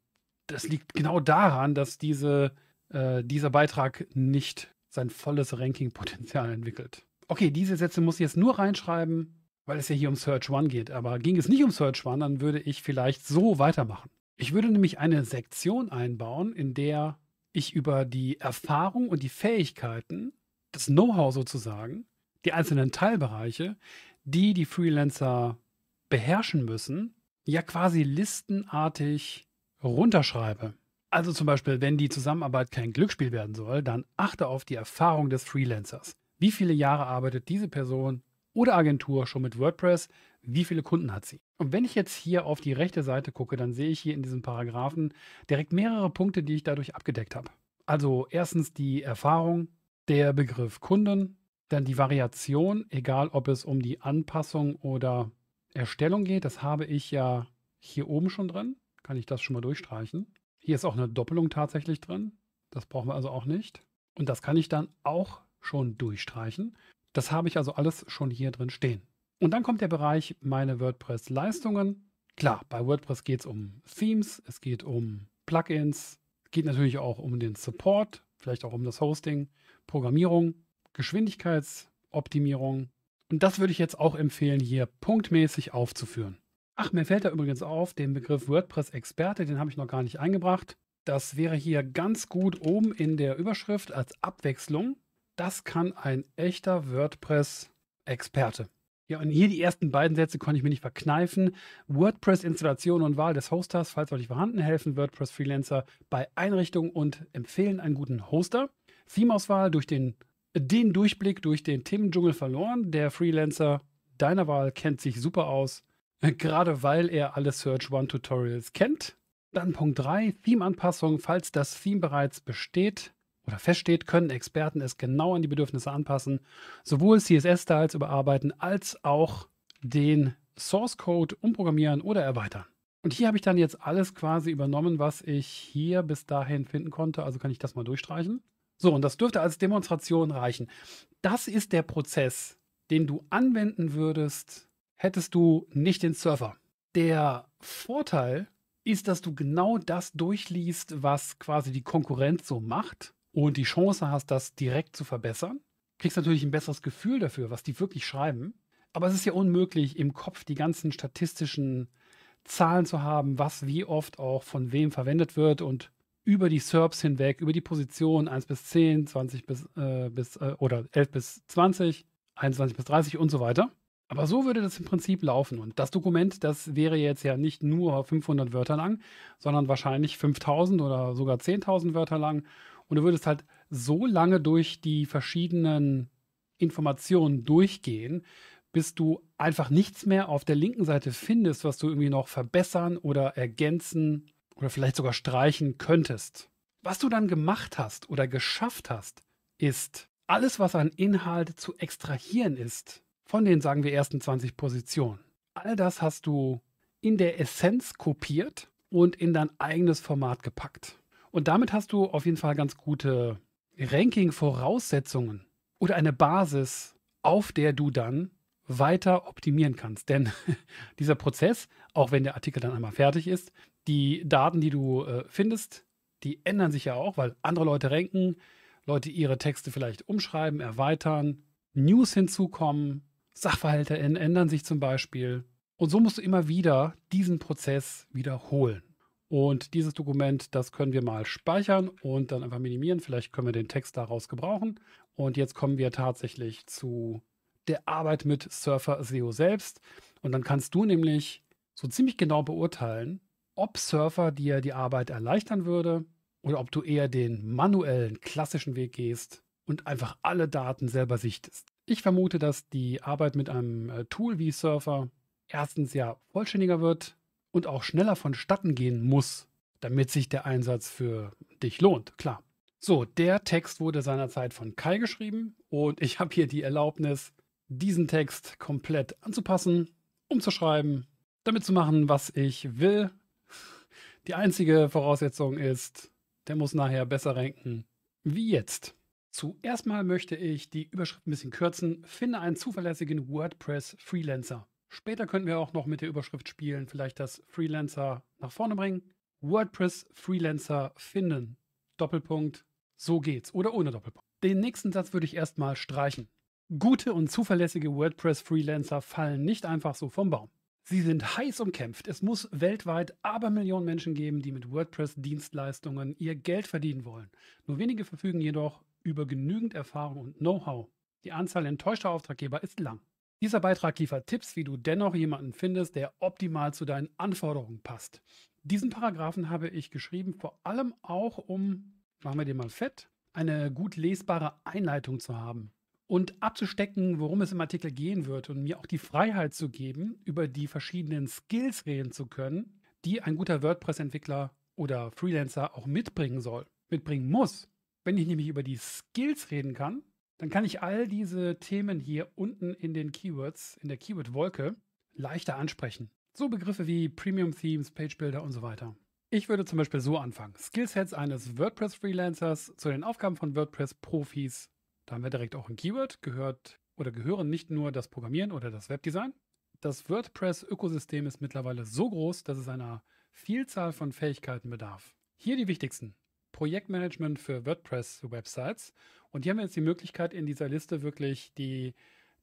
das liegt genau daran, dass diese, äh, dieser Beitrag nicht sein volles Ranking-Potenzial entwickelt. Okay, diese Sätze muss ich jetzt nur reinschreiben, weil es ja hier um Search One geht. Aber ging es nicht um Search One, dann würde ich vielleicht so weitermachen. Ich würde nämlich eine Sektion einbauen, in der ich über die Erfahrung und die Fähigkeiten, das Know-how sozusagen, die einzelnen Teilbereiche, die die Freelancer beherrschen müssen, ja quasi listenartig runterschreibe. Also zum Beispiel, wenn die Zusammenarbeit kein Glücksspiel werden soll, dann achte auf die Erfahrung des Freelancers. Wie viele Jahre arbeitet diese Person oder Agentur schon mit WordPress? Wie viele Kunden hat sie? Und wenn ich jetzt hier auf die rechte Seite gucke, dann sehe ich hier in diesem Paragraphen direkt mehrere Punkte, die ich dadurch abgedeckt habe. Also erstens die Erfahrung, der Begriff Kunden, dann die Variation, egal ob es um die Anpassung oder Erstellung geht, das habe ich ja hier oben schon drin. Kann ich das schon mal durchstreichen. Hier ist auch eine Doppelung tatsächlich drin. Das brauchen wir also auch nicht. Und das kann ich dann auch schon durchstreichen. Das habe ich also alles schon hier drin stehen. Und dann kommt der Bereich meine WordPress-Leistungen. Klar, bei WordPress geht es um Themes, es geht um Plugins, geht natürlich auch um den Support, vielleicht auch um das Hosting, Programmierung. Geschwindigkeitsoptimierung. Und das würde ich jetzt auch empfehlen, hier punktmäßig aufzuführen. Ach, mir fällt da übrigens auf, den Begriff WordPress-Experte, den habe ich noch gar nicht eingebracht. Das wäre hier ganz gut oben in der Überschrift als Abwechslung. Das kann ein echter WordPress-Experte. Ja, und hier die ersten beiden Sätze konnte ich mir nicht verkneifen. WordPress-Installation und Wahl des Hosters, falls euch vorhanden, helfen WordPress-Freelancer bei Einrichtung und empfehlen einen guten Hoster. Theme-Auswahl durch den den Durchblick durch den Themendschungel verloren. Der Freelancer deiner Wahl kennt sich super aus, gerade weil er alle Search One Tutorials kennt. Dann Punkt 3, Theme-Anpassung. Falls das Theme bereits besteht oder feststeht, können Experten es genau an die Bedürfnisse anpassen, sowohl CSS-Styles überarbeiten als auch den Source Code umprogrammieren oder erweitern. Und hier habe ich dann jetzt alles quasi übernommen, was ich hier bis dahin finden konnte. Also kann ich das mal durchstreichen. So, und das dürfte als Demonstration reichen. Das ist der Prozess, den du anwenden würdest, hättest du nicht den Surfer. Der Vorteil ist, dass du genau das durchliest, was quasi die Konkurrenz so macht und die Chance hast, das direkt zu verbessern. Kriegst natürlich ein besseres Gefühl dafür, was die wirklich schreiben. Aber es ist ja unmöglich, im Kopf die ganzen statistischen Zahlen zu haben, was wie oft auch von wem verwendet wird und über die SERPs hinweg, über die Positionen 1 bis 10, 20 bis, äh, bis äh, oder 11 bis 20, 21 bis 30 und so weiter. Aber so würde das im Prinzip laufen. Und das Dokument, das wäre jetzt ja nicht nur 500 Wörter lang, sondern wahrscheinlich 5000 oder sogar 10.000 Wörter lang. Und du würdest halt so lange durch die verschiedenen Informationen durchgehen, bis du einfach nichts mehr auf der linken Seite findest, was du irgendwie noch verbessern oder ergänzen oder vielleicht sogar streichen könntest. Was du dann gemacht hast oder geschafft hast, ist alles, was an Inhalt zu extrahieren ist, von den, sagen wir, ersten 20 Positionen. All das hast du in der Essenz kopiert und in dein eigenes Format gepackt. Und damit hast du auf jeden Fall ganz gute Ranking-Voraussetzungen oder eine Basis, auf der du dann weiter optimieren kannst. Denn dieser Prozess, auch wenn der Artikel dann einmal fertig ist, die Daten, die du äh, findest, die ändern sich ja auch, weil andere Leute ranken, Leute ihre Texte vielleicht umschreiben, erweitern, News hinzukommen, Sachverhalte ändern sich zum Beispiel. Und so musst du immer wieder diesen Prozess wiederholen. Und dieses Dokument, das können wir mal speichern und dann einfach minimieren. Vielleicht können wir den Text daraus gebrauchen. Und jetzt kommen wir tatsächlich zu der Arbeit mit Surfer SEO selbst. Und dann kannst du nämlich so ziemlich genau beurteilen, ob Surfer dir die Arbeit erleichtern würde oder ob du eher den manuellen, klassischen Weg gehst und einfach alle Daten selber sichtest. Ich vermute, dass die Arbeit mit einem äh, Tool wie Surfer erstens ja vollständiger wird und auch schneller vonstatten gehen muss, damit sich der Einsatz für dich lohnt, klar. So, der Text wurde seinerzeit von Kai geschrieben und ich habe hier die Erlaubnis, diesen Text komplett anzupassen, umzuschreiben, damit zu machen, was ich will. Die einzige Voraussetzung ist, der muss nachher besser ranken wie jetzt. Zuerst mal möchte ich die Überschrift ein bisschen kürzen. Finde einen zuverlässigen WordPress-Freelancer. Später könnten wir auch noch mit der Überschrift spielen, vielleicht das Freelancer nach vorne bringen. WordPress-Freelancer finden. Doppelpunkt. So geht's. Oder ohne Doppelpunkt. Den nächsten Satz würde ich erstmal streichen. Gute und zuverlässige WordPress-Freelancer fallen nicht einfach so vom Baum. Sie sind heiß umkämpft. Es muss weltweit Abermillionen Menschen geben, die mit WordPress-Dienstleistungen ihr Geld verdienen wollen. Nur wenige verfügen jedoch über genügend Erfahrung und Know-how. Die Anzahl enttäuschter Auftraggeber ist lang. Dieser Beitrag liefert Tipps, wie du dennoch jemanden findest, der optimal zu deinen Anforderungen passt. Diesen Paragraphen habe ich geschrieben, vor allem auch um, machen wir den mal fett, eine gut lesbare Einleitung zu haben und abzustecken, worum es im Artikel gehen wird und mir auch die Freiheit zu geben, über die verschiedenen Skills reden zu können, die ein guter WordPress-Entwickler oder Freelancer auch mitbringen soll, mitbringen muss. Wenn ich nämlich über die Skills reden kann, dann kann ich all diese Themen hier unten in den Keywords, in der Keyword-Wolke, leichter ansprechen. So Begriffe wie Premium-Themes, Page-Builder und so weiter. Ich würde zum Beispiel so anfangen. Skillsets eines WordPress-Freelancers zu den Aufgaben von WordPress-Profis da haben wir direkt auch ein Keyword, gehört oder gehören nicht nur das Programmieren oder das Webdesign. Das WordPress-Ökosystem ist mittlerweile so groß, dass es einer Vielzahl von Fähigkeiten bedarf. Hier die wichtigsten. Projektmanagement für WordPress-Websites. Und hier haben wir jetzt die Möglichkeit, in dieser Liste wirklich die,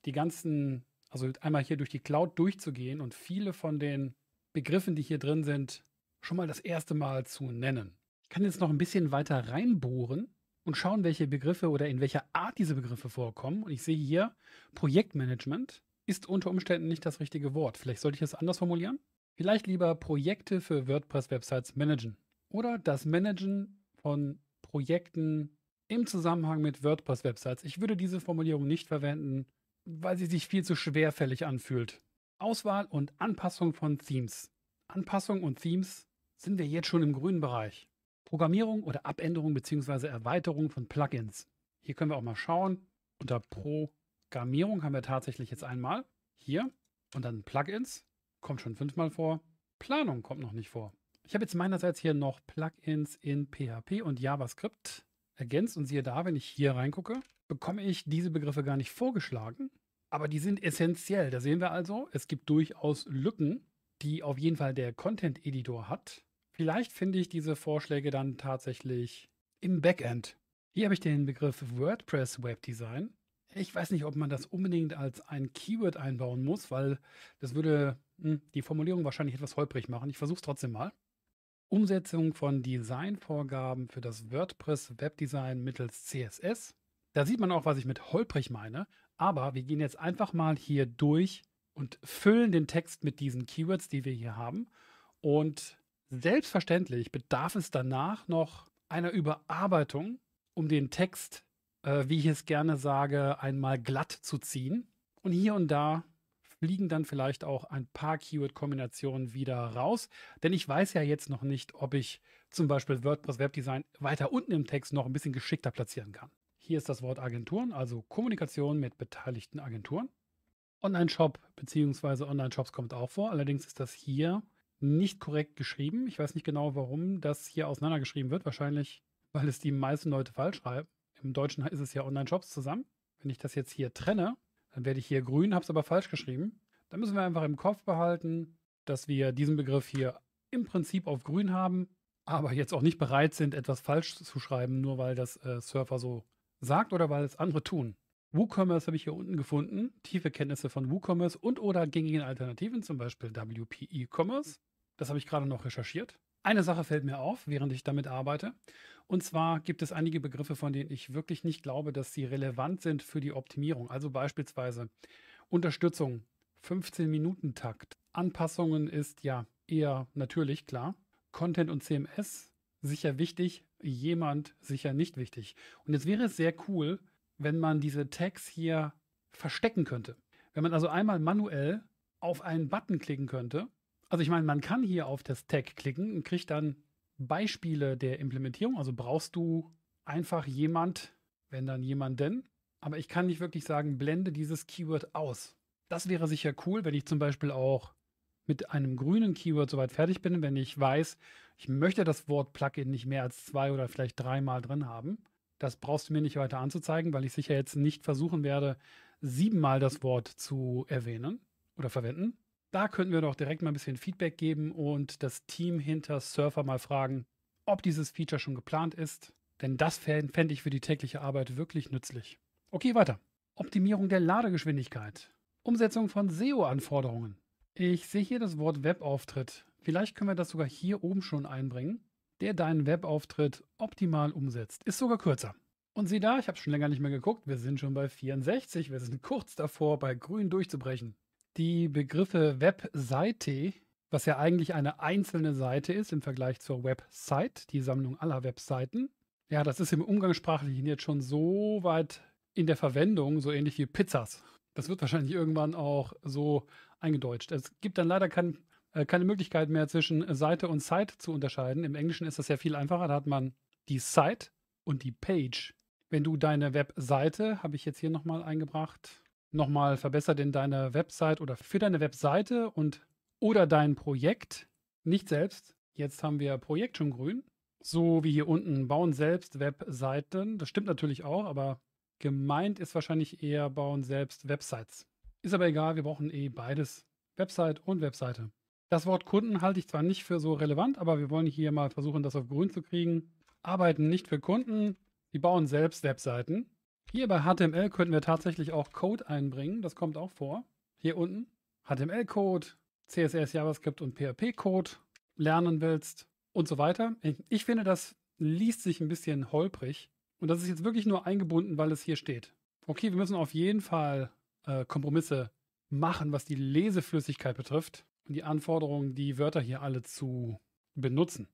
die ganzen, also einmal hier durch die Cloud durchzugehen und viele von den Begriffen, die hier drin sind, schon mal das erste Mal zu nennen. Ich kann jetzt noch ein bisschen weiter reinbohren und schauen, welche Begriffe oder in welcher Art diese Begriffe vorkommen. Und ich sehe hier, Projektmanagement ist unter Umständen nicht das richtige Wort. Vielleicht sollte ich es anders formulieren? Vielleicht lieber Projekte für WordPress-Websites managen. Oder das Managen von Projekten im Zusammenhang mit WordPress-Websites. Ich würde diese Formulierung nicht verwenden, weil sie sich viel zu schwerfällig anfühlt. Auswahl und Anpassung von Themes. Anpassung und Themes sind wir jetzt schon im grünen Bereich. Programmierung oder Abänderung bzw. Erweiterung von Plugins. Hier können wir auch mal schauen. Unter Programmierung haben wir tatsächlich jetzt einmal hier und dann Plugins. Kommt schon fünfmal vor. Planung kommt noch nicht vor. Ich habe jetzt meinerseits hier noch Plugins in PHP und JavaScript ergänzt und siehe da, wenn ich hier reingucke, bekomme ich diese Begriffe gar nicht vorgeschlagen, aber die sind essentiell. Da sehen wir also, es gibt durchaus Lücken, die auf jeden Fall der Content Editor hat Vielleicht finde ich diese Vorschläge dann tatsächlich im Backend. Hier habe ich den Begriff WordPress Webdesign. Ich weiß nicht, ob man das unbedingt als ein Keyword einbauen muss, weil das würde hm, die Formulierung wahrscheinlich etwas holprig machen. Ich versuche es trotzdem mal. Umsetzung von Designvorgaben für das WordPress Webdesign mittels CSS. Da sieht man auch, was ich mit holprig meine. Aber wir gehen jetzt einfach mal hier durch und füllen den Text mit diesen Keywords, die wir hier haben. Und Selbstverständlich bedarf es danach noch einer Überarbeitung, um den Text, äh, wie ich es gerne sage, einmal glatt zu ziehen. Und hier und da fliegen dann vielleicht auch ein paar Keyword-Kombinationen wieder raus. Denn ich weiß ja jetzt noch nicht, ob ich zum Beispiel WordPress Webdesign weiter unten im Text noch ein bisschen geschickter platzieren kann. Hier ist das Wort Agenturen, also Kommunikation mit beteiligten Agenturen. Online-Shop bzw. Online-Shops kommt auch vor. Allerdings ist das hier nicht korrekt geschrieben. Ich weiß nicht genau, warum das hier auseinandergeschrieben wird. Wahrscheinlich, weil es die meisten Leute falsch schreiben. Im Deutschen ist es ja Online-Shops zusammen. Wenn ich das jetzt hier trenne, dann werde ich hier grün, habe es aber falsch geschrieben. Dann müssen wir einfach im Kopf behalten, dass wir diesen Begriff hier im Prinzip auf grün haben, aber jetzt auch nicht bereit sind, etwas falsch zu schreiben, nur weil das äh, Surfer so sagt oder weil es andere tun. WooCommerce habe ich hier unten gefunden. Tiefe Kenntnisse von WooCommerce und oder gängigen Alternativen, zum Beispiel WP E-Commerce. Das habe ich gerade noch recherchiert. Eine Sache fällt mir auf, während ich damit arbeite. Und zwar gibt es einige Begriffe, von denen ich wirklich nicht glaube, dass sie relevant sind für die Optimierung. Also beispielsweise Unterstützung, 15-Minuten-Takt. Anpassungen ist ja eher natürlich klar. Content und CMS sicher wichtig, jemand sicher nicht wichtig. Und jetzt wäre es sehr cool, wenn man diese Tags hier verstecken könnte. Wenn man also einmal manuell auf einen Button klicken könnte also ich meine, man kann hier auf das Tag klicken und kriegt dann Beispiele der Implementierung. Also brauchst du einfach jemand, wenn dann jemanden. Aber ich kann nicht wirklich sagen, blende dieses Keyword aus. Das wäre sicher cool, wenn ich zum Beispiel auch mit einem grünen Keyword soweit fertig bin, wenn ich weiß, ich möchte das Wort Plugin nicht mehr als zwei oder vielleicht dreimal drin haben. Das brauchst du mir nicht weiter anzuzeigen, weil ich sicher jetzt nicht versuchen werde, siebenmal das Wort zu erwähnen oder verwenden. Da könnten wir doch direkt mal ein bisschen Feedback geben und das Team hinter Surfer mal fragen, ob dieses Feature schon geplant ist. Denn das fände ich für die tägliche Arbeit wirklich nützlich. Okay, weiter. Optimierung der Ladegeschwindigkeit. Umsetzung von SEO-Anforderungen. Ich sehe hier das Wort Webauftritt. Vielleicht können wir das sogar hier oben schon einbringen, der deinen Webauftritt optimal umsetzt. Ist sogar kürzer. Und sieh da, ich habe schon länger nicht mehr geguckt, wir sind schon bei 64, wir sind kurz davor, bei grün durchzubrechen die Begriffe Webseite, was ja eigentlich eine einzelne Seite ist im Vergleich zur Website, die Sammlung aller Webseiten. Ja, das ist im Umgangssprachlichen jetzt schon so weit in der Verwendung, so ähnlich wie Pizzas. Das wird wahrscheinlich irgendwann auch so eingedeutscht. Es gibt dann leider kein, äh, keine Möglichkeit mehr zwischen Seite und Site zu unterscheiden. Im Englischen ist das ja viel einfacher. Da hat man die Site und die Page. Wenn du deine Webseite, habe ich jetzt hier nochmal eingebracht, nochmal verbessert in deiner Website oder für deine Webseite und oder dein Projekt, nicht selbst. Jetzt haben wir Projekt schon grün. So wie hier unten bauen selbst Webseiten. Das stimmt natürlich auch, aber gemeint ist wahrscheinlich eher bauen selbst Websites. Ist aber egal, wir brauchen eh beides. Website und Webseite. Das Wort Kunden halte ich zwar nicht für so relevant, aber wir wollen hier mal versuchen, das auf grün zu kriegen. Arbeiten nicht für Kunden, die bauen selbst Webseiten. Hier bei HTML könnten wir tatsächlich auch Code einbringen. Das kommt auch vor. Hier unten HTML-Code, CSS, JavaScript und PHP-Code lernen willst und so weiter. Ich finde, das liest sich ein bisschen holprig. Und das ist jetzt wirklich nur eingebunden, weil es hier steht. Okay, wir müssen auf jeden Fall äh, Kompromisse machen, was die Leseflüssigkeit betrifft und die Anforderungen, die Wörter hier alle zu benutzen.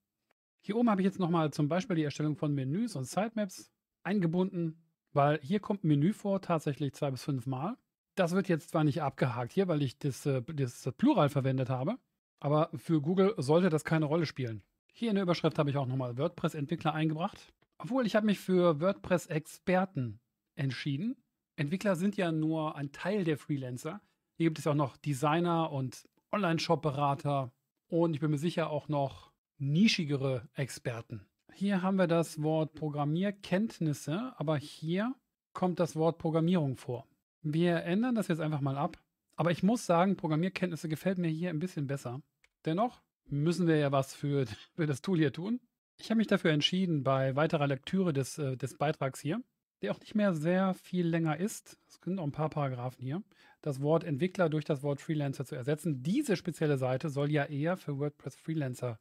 Hier oben habe ich jetzt nochmal zum Beispiel die Erstellung von Menüs und Sitemaps eingebunden. Weil hier kommt ein Menü vor, tatsächlich zwei bis fünf Mal. Das wird jetzt zwar nicht abgehakt hier, weil ich das, äh, das äh, Plural verwendet habe, aber für Google sollte das keine Rolle spielen. Hier in der Überschrift habe ich auch nochmal WordPress-Entwickler eingebracht. Obwohl ich habe mich für WordPress-Experten entschieden. Entwickler sind ja nur ein Teil der Freelancer. Hier gibt es auch noch Designer und Online-Shop-Berater und ich bin mir sicher auch noch nischigere Experten. Hier haben wir das Wort Programmierkenntnisse, aber hier kommt das Wort Programmierung vor. Wir ändern das jetzt einfach mal ab. Aber ich muss sagen, Programmierkenntnisse gefällt mir hier ein bisschen besser. Dennoch müssen wir ja was für, für das Tool hier tun. Ich habe mich dafür entschieden, bei weiterer Lektüre des, äh, des Beitrags hier, der auch nicht mehr sehr viel länger ist, es sind auch ein paar Paragraphen hier, das Wort Entwickler durch das Wort Freelancer zu ersetzen. Diese spezielle Seite soll ja eher für WordPress Freelancer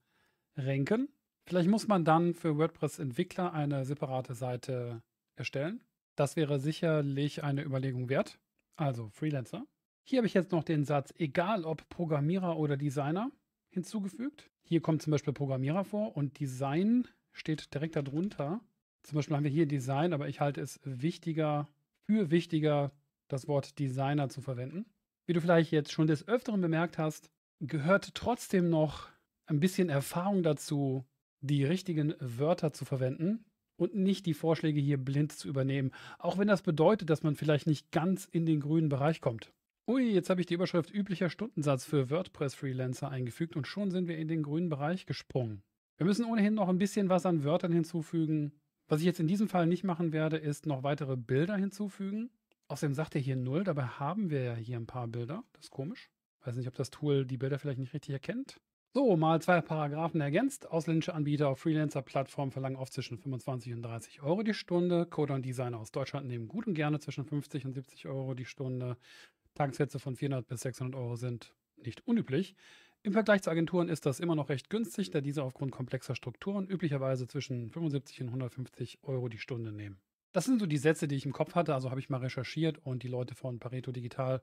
ranken. Vielleicht muss man dann für WordPress-Entwickler eine separate Seite erstellen. Das wäre sicherlich eine Überlegung wert. Also Freelancer. Hier habe ich jetzt noch den Satz, egal ob Programmierer oder Designer, hinzugefügt. Hier kommt zum Beispiel Programmierer vor und Design steht direkt darunter. Zum Beispiel haben wir hier Design, aber ich halte es wichtiger, für wichtiger, das Wort Designer zu verwenden. Wie du vielleicht jetzt schon des Öfteren bemerkt hast, gehört trotzdem noch ein bisschen Erfahrung dazu, die richtigen Wörter zu verwenden und nicht die Vorschläge hier blind zu übernehmen, auch wenn das bedeutet, dass man vielleicht nicht ganz in den grünen Bereich kommt. Ui, jetzt habe ich die Überschrift üblicher Stundensatz für WordPress-Freelancer eingefügt und schon sind wir in den grünen Bereich gesprungen. Wir müssen ohnehin noch ein bisschen was an Wörtern hinzufügen. Was ich jetzt in diesem Fall nicht machen werde, ist noch weitere Bilder hinzufügen. Außerdem sagt er hier null, dabei haben wir ja hier ein paar Bilder. Das ist komisch. Weiß nicht, ob das Tool die Bilder vielleicht nicht richtig erkennt. So, mal zwei Paragraphen ergänzt. Ausländische Anbieter auf Freelancer-Plattformen verlangen oft zwischen 25 und 30 Euro die Stunde. Coder und Designer aus Deutschland nehmen gut und gerne zwischen 50 und 70 Euro die Stunde. Tagessätze von 400 bis 600 Euro sind nicht unüblich. Im Vergleich zu Agenturen ist das immer noch recht günstig, da diese aufgrund komplexer Strukturen üblicherweise zwischen 75 und 150 Euro die Stunde nehmen. Das sind so die Sätze, die ich im Kopf hatte, also habe ich mal recherchiert und die Leute von Pareto Digital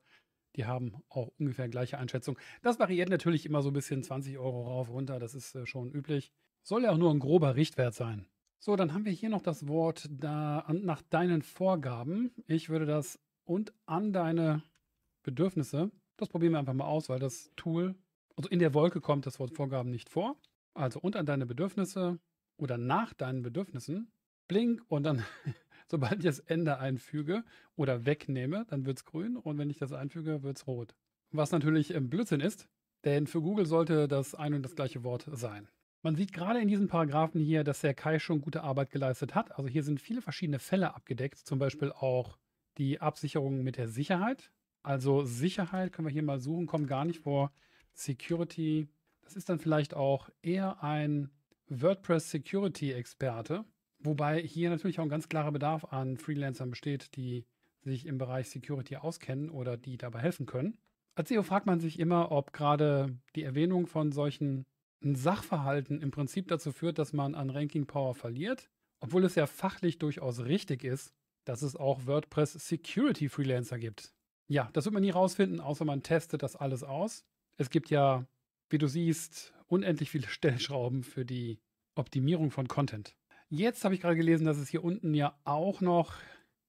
die haben auch ungefähr gleiche Einschätzung. Das variiert natürlich immer so ein bisschen 20 Euro rauf, runter, das ist äh, schon üblich. Soll ja auch nur ein grober Richtwert sein. So, dann haben wir hier noch das Wort da nach deinen Vorgaben. Ich würde das und an deine Bedürfnisse. Das probieren wir einfach mal aus, weil das Tool, also in der Wolke kommt das Wort Vorgaben nicht vor. Also und an deine Bedürfnisse oder nach deinen Bedürfnissen. Blink und dann Sobald ich das Ende einfüge oder wegnehme, dann wird es grün und wenn ich das einfüge, wird es rot. Was natürlich ähm, Blödsinn ist, denn für Google sollte das ein und das gleiche Wort sein. Man sieht gerade in diesen Paragraphen hier, dass der Kai schon gute Arbeit geleistet hat. Also hier sind viele verschiedene Fälle abgedeckt, zum Beispiel auch die Absicherung mit der Sicherheit. Also Sicherheit können wir hier mal suchen, kommt gar nicht vor. Security, das ist dann vielleicht auch eher ein WordPress Security Experte, Wobei hier natürlich auch ein ganz klarer Bedarf an Freelancern besteht, die sich im Bereich Security auskennen oder die dabei helfen können. Als CEO fragt man sich immer, ob gerade die Erwähnung von solchen Sachverhalten im Prinzip dazu führt, dass man an Ranking Power verliert, obwohl es ja fachlich durchaus richtig ist, dass es auch WordPress Security Freelancer gibt. Ja, das wird man nie rausfinden, außer man testet das alles aus. Es gibt ja, wie du siehst, unendlich viele Stellschrauben für die Optimierung von Content. Jetzt habe ich gerade gelesen, dass es hier unten ja auch noch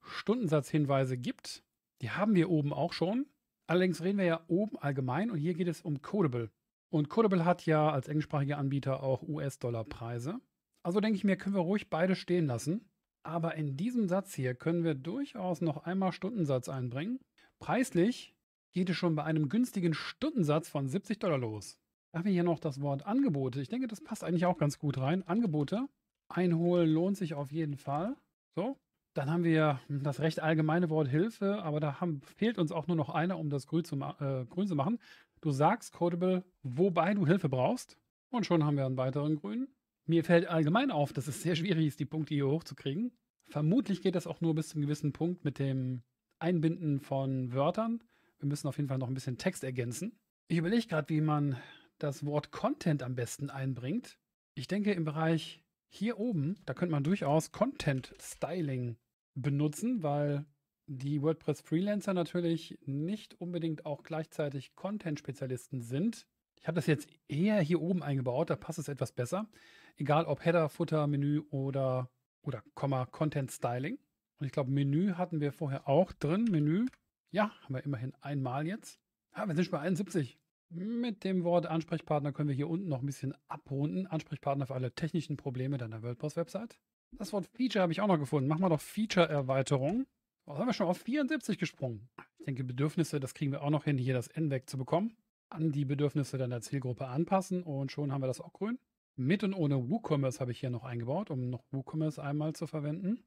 Stundensatzhinweise gibt. Die haben wir oben auch schon. Allerdings reden wir ja oben allgemein und hier geht es um Codable. Und Codable hat ja als englischsprachiger Anbieter auch US-Dollar-Preise. Also denke ich mir, können wir ruhig beide stehen lassen. Aber in diesem Satz hier können wir durchaus noch einmal Stundensatz einbringen. Preislich geht es schon bei einem günstigen Stundensatz von 70 Dollar los. Da haben wir hier noch das Wort Angebote. Ich denke, das passt eigentlich auch ganz gut rein. Angebote einholen lohnt sich auf jeden Fall. So. Dann haben wir das recht allgemeine Wort Hilfe, aber da haben, fehlt uns auch nur noch einer, um das grün zu, äh, grün zu machen. Du sagst Codable, wobei du Hilfe brauchst. Und schon haben wir einen weiteren grünen. Mir fällt allgemein auf, dass es sehr schwierig ist, die Punkte hier hochzukriegen. Vermutlich geht das auch nur bis zu einem gewissen Punkt mit dem Einbinden von Wörtern. Wir müssen auf jeden Fall noch ein bisschen Text ergänzen. Ich überlege gerade, wie man das Wort Content am besten einbringt. Ich denke, im Bereich hier oben, da könnte man durchaus Content Styling benutzen, weil die WordPress Freelancer natürlich nicht unbedingt auch gleichzeitig Content-Spezialisten sind. Ich habe das jetzt eher hier oben eingebaut, da passt es etwas besser. Egal ob Header, Footer, Menü oder, oder Komma, Content Styling. Und ich glaube, Menü hatten wir vorher auch drin. Menü, ja, haben wir immerhin einmal jetzt. Ah, wir sind schon bei 71. Mit dem Wort Ansprechpartner können wir hier unten noch ein bisschen abrunden. Ansprechpartner für alle technischen Probleme deiner WordPress-Website. Das Wort Feature habe ich auch noch gefunden. Machen wir doch Feature-Erweiterung. Was haben wir schon auf 74 gesprungen? Ich denke, Bedürfnisse, das kriegen wir auch noch hin, hier das N wegzubekommen. An die Bedürfnisse deiner Zielgruppe anpassen und schon haben wir das auch grün. Mit und ohne WooCommerce habe ich hier noch eingebaut, um noch WooCommerce einmal zu verwenden.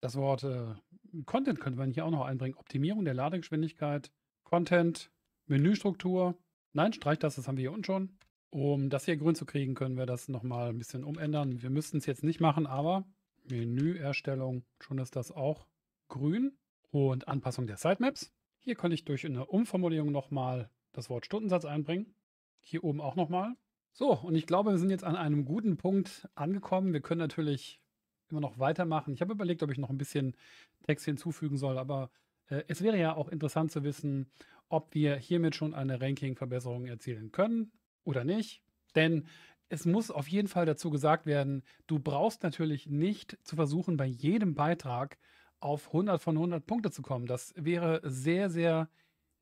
Das Wort äh, Content könnte man hier auch noch einbringen. Optimierung der Ladegeschwindigkeit, Content, Menüstruktur, Nein, streich das, das haben wir hier unten schon. Um das hier grün zu kriegen, können wir das nochmal ein bisschen umändern. Wir müssten es jetzt nicht machen, aber Menüerstellung, schon ist das auch grün. Und Anpassung der Sitemaps. Hier kann ich durch eine Umformulierung nochmal das Wort Stundensatz einbringen. Hier oben auch nochmal. So, und ich glaube, wir sind jetzt an einem guten Punkt angekommen. Wir können natürlich immer noch weitermachen. Ich habe überlegt, ob ich noch ein bisschen Text hinzufügen soll, aber äh, es wäre ja auch interessant zu wissen, ob wir hiermit schon eine Ranking-Verbesserung erzielen können oder nicht. Denn es muss auf jeden Fall dazu gesagt werden, du brauchst natürlich nicht zu versuchen, bei jedem Beitrag auf 100 von 100 Punkte zu kommen. Das wäre sehr, sehr,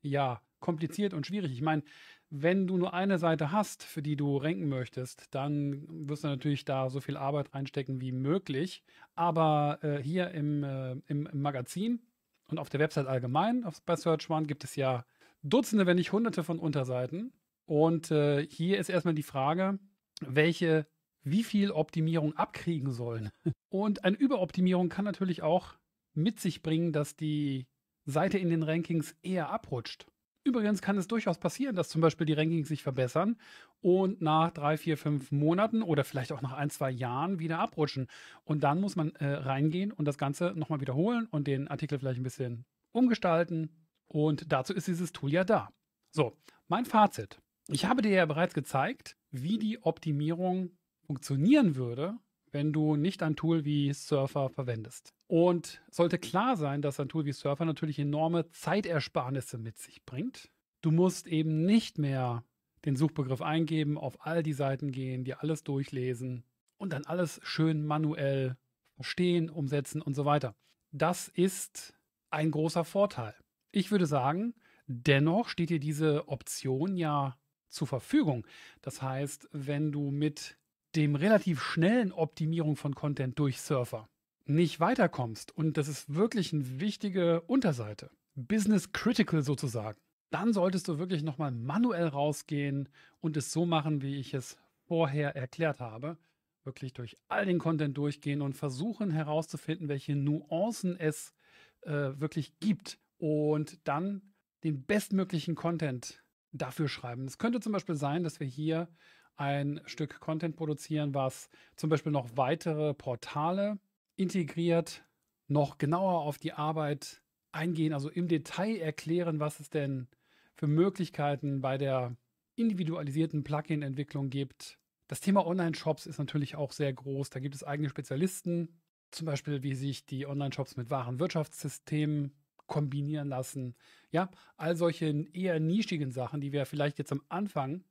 ja, kompliziert und schwierig. Ich meine, wenn du nur eine Seite hast, für die du ranken möchtest, dann wirst du natürlich da so viel Arbeit reinstecken wie möglich. Aber äh, hier im, äh, im, Magazin und auf der Website allgemein, auf, bei Search One, gibt es ja Dutzende, wenn nicht Hunderte von Unterseiten. Und äh, hier ist erstmal die Frage, welche, wie viel Optimierung abkriegen sollen. Und eine Überoptimierung kann natürlich auch mit sich bringen, dass die Seite in den Rankings eher abrutscht. Übrigens kann es durchaus passieren, dass zum Beispiel die Rankings sich verbessern und nach drei, vier, fünf Monaten oder vielleicht auch nach ein, zwei Jahren wieder abrutschen. Und dann muss man äh, reingehen und das Ganze nochmal wiederholen und den Artikel vielleicht ein bisschen umgestalten, und dazu ist dieses Tool ja da. So, mein Fazit. Ich habe dir ja bereits gezeigt, wie die Optimierung funktionieren würde, wenn du nicht ein Tool wie Surfer verwendest. Und sollte klar sein, dass ein Tool wie Surfer natürlich enorme Zeitersparnisse mit sich bringt. Du musst eben nicht mehr den Suchbegriff eingeben, auf all die Seiten gehen, dir alles durchlesen und dann alles schön manuell verstehen, umsetzen und so weiter. Das ist ein großer Vorteil ich würde sagen, dennoch steht dir diese Option ja zur Verfügung. Das heißt, wenn du mit dem relativ schnellen Optimierung von Content durch Surfer nicht weiterkommst, und das ist wirklich eine wichtige Unterseite, Business Critical sozusagen, dann solltest du wirklich nochmal manuell rausgehen und es so machen, wie ich es vorher erklärt habe. Wirklich durch all den Content durchgehen und versuchen herauszufinden, welche Nuancen es äh, wirklich gibt und dann den bestmöglichen Content dafür schreiben. Es könnte zum Beispiel sein, dass wir hier ein Stück Content produzieren, was zum Beispiel noch weitere Portale integriert, noch genauer auf die Arbeit eingehen, also im Detail erklären, was es denn für Möglichkeiten bei der individualisierten Plugin-Entwicklung gibt. Das Thema Online-Shops ist natürlich auch sehr groß. Da gibt es eigene Spezialisten, zum Beispiel wie sich die Online-Shops mit wahren Wirtschaftssystemen kombinieren lassen. Ja, all solche eher nischigen Sachen, die wir vielleicht jetzt am Anfang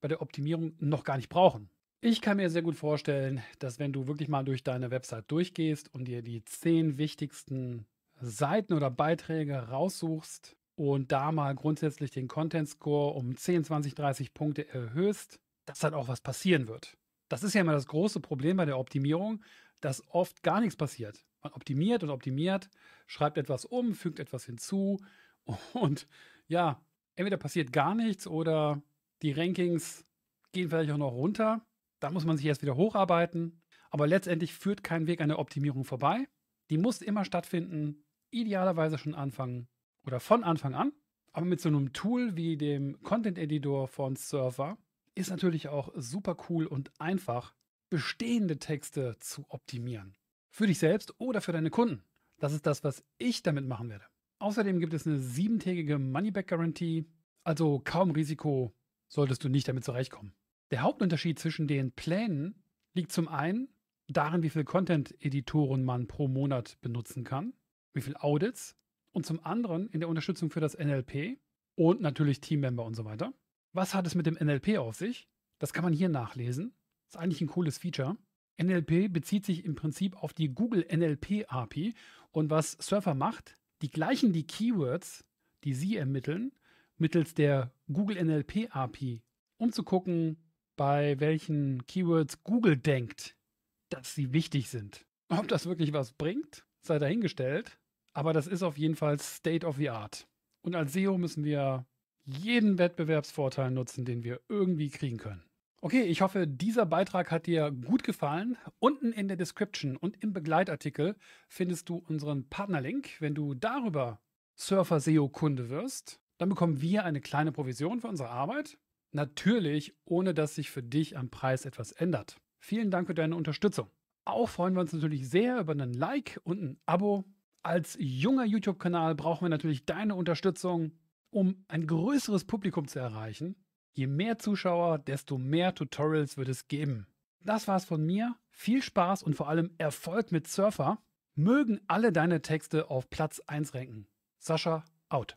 bei der Optimierung noch gar nicht brauchen. Ich kann mir sehr gut vorstellen, dass wenn du wirklich mal durch deine Website durchgehst und dir die zehn wichtigsten Seiten oder Beiträge raussuchst und da mal grundsätzlich den Content Score um 10, 20, 30 Punkte erhöhst, dass dann auch was passieren wird. Das ist ja immer das große Problem bei der Optimierung, dass oft gar nichts passiert. Man optimiert und optimiert, schreibt etwas um, fügt etwas hinzu und ja, entweder passiert gar nichts oder die Rankings gehen vielleicht auch noch runter. Da muss man sich erst wieder hocharbeiten. Aber letztendlich führt kein Weg an der Optimierung vorbei. Die muss immer stattfinden, idealerweise schon anfangen oder von Anfang an. Aber mit so einem Tool wie dem Content Editor von Surfer ist natürlich auch super cool und einfach, bestehende Texte zu optimieren. Für dich selbst oder für deine Kunden. Das ist das, was ich damit machen werde. Außerdem gibt es eine siebentägige Money-Back-Garantie, also kaum Risiko solltest du nicht damit zurechtkommen. Der Hauptunterschied zwischen den Plänen liegt zum einen darin, wie viel Content-Editoren man pro Monat benutzen kann, wie viel Audits und zum anderen in der Unterstützung für das NLP und natürlich Teammember und so weiter. Was hat es mit dem NLP auf sich? Das kann man hier nachlesen. Ist eigentlich ein cooles Feature. NLP bezieht sich im Prinzip auf die Google NLP API und was Surfer macht, die gleichen die Keywords, die sie ermitteln, mittels der Google NLP API, um zu gucken, bei welchen Keywords Google denkt, dass sie wichtig sind. Ob das wirklich was bringt, sei dahingestellt, aber das ist auf jeden Fall State of the Art. Und als SEO müssen wir jeden Wettbewerbsvorteil nutzen, den wir irgendwie kriegen können. Okay, ich hoffe, dieser Beitrag hat dir gut gefallen. Unten in der Description und im Begleitartikel findest du unseren Partnerlink. Wenn du darüber Surfer SEO Kunde wirst, dann bekommen wir eine kleine Provision für unsere Arbeit. Natürlich, ohne dass sich für dich am Preis etwas ändert. Vielen Dank für deine Unterstützung. Auch freuen wir uns natürlich sehr über einen Like und ein Abo. Als junger YouTube-Kanal brauchen wir natürlich deine Unterstützung, um ein größeres Publikum zu erreichen. Je mehr Zuschauer, desto mehr Tutorials wird es geben. Das war's von mir. Viel Spaß und vor allem Erfolg mit Surfer. Mögen alle deine Texte auf Platz 1 ranken. Sascha, out.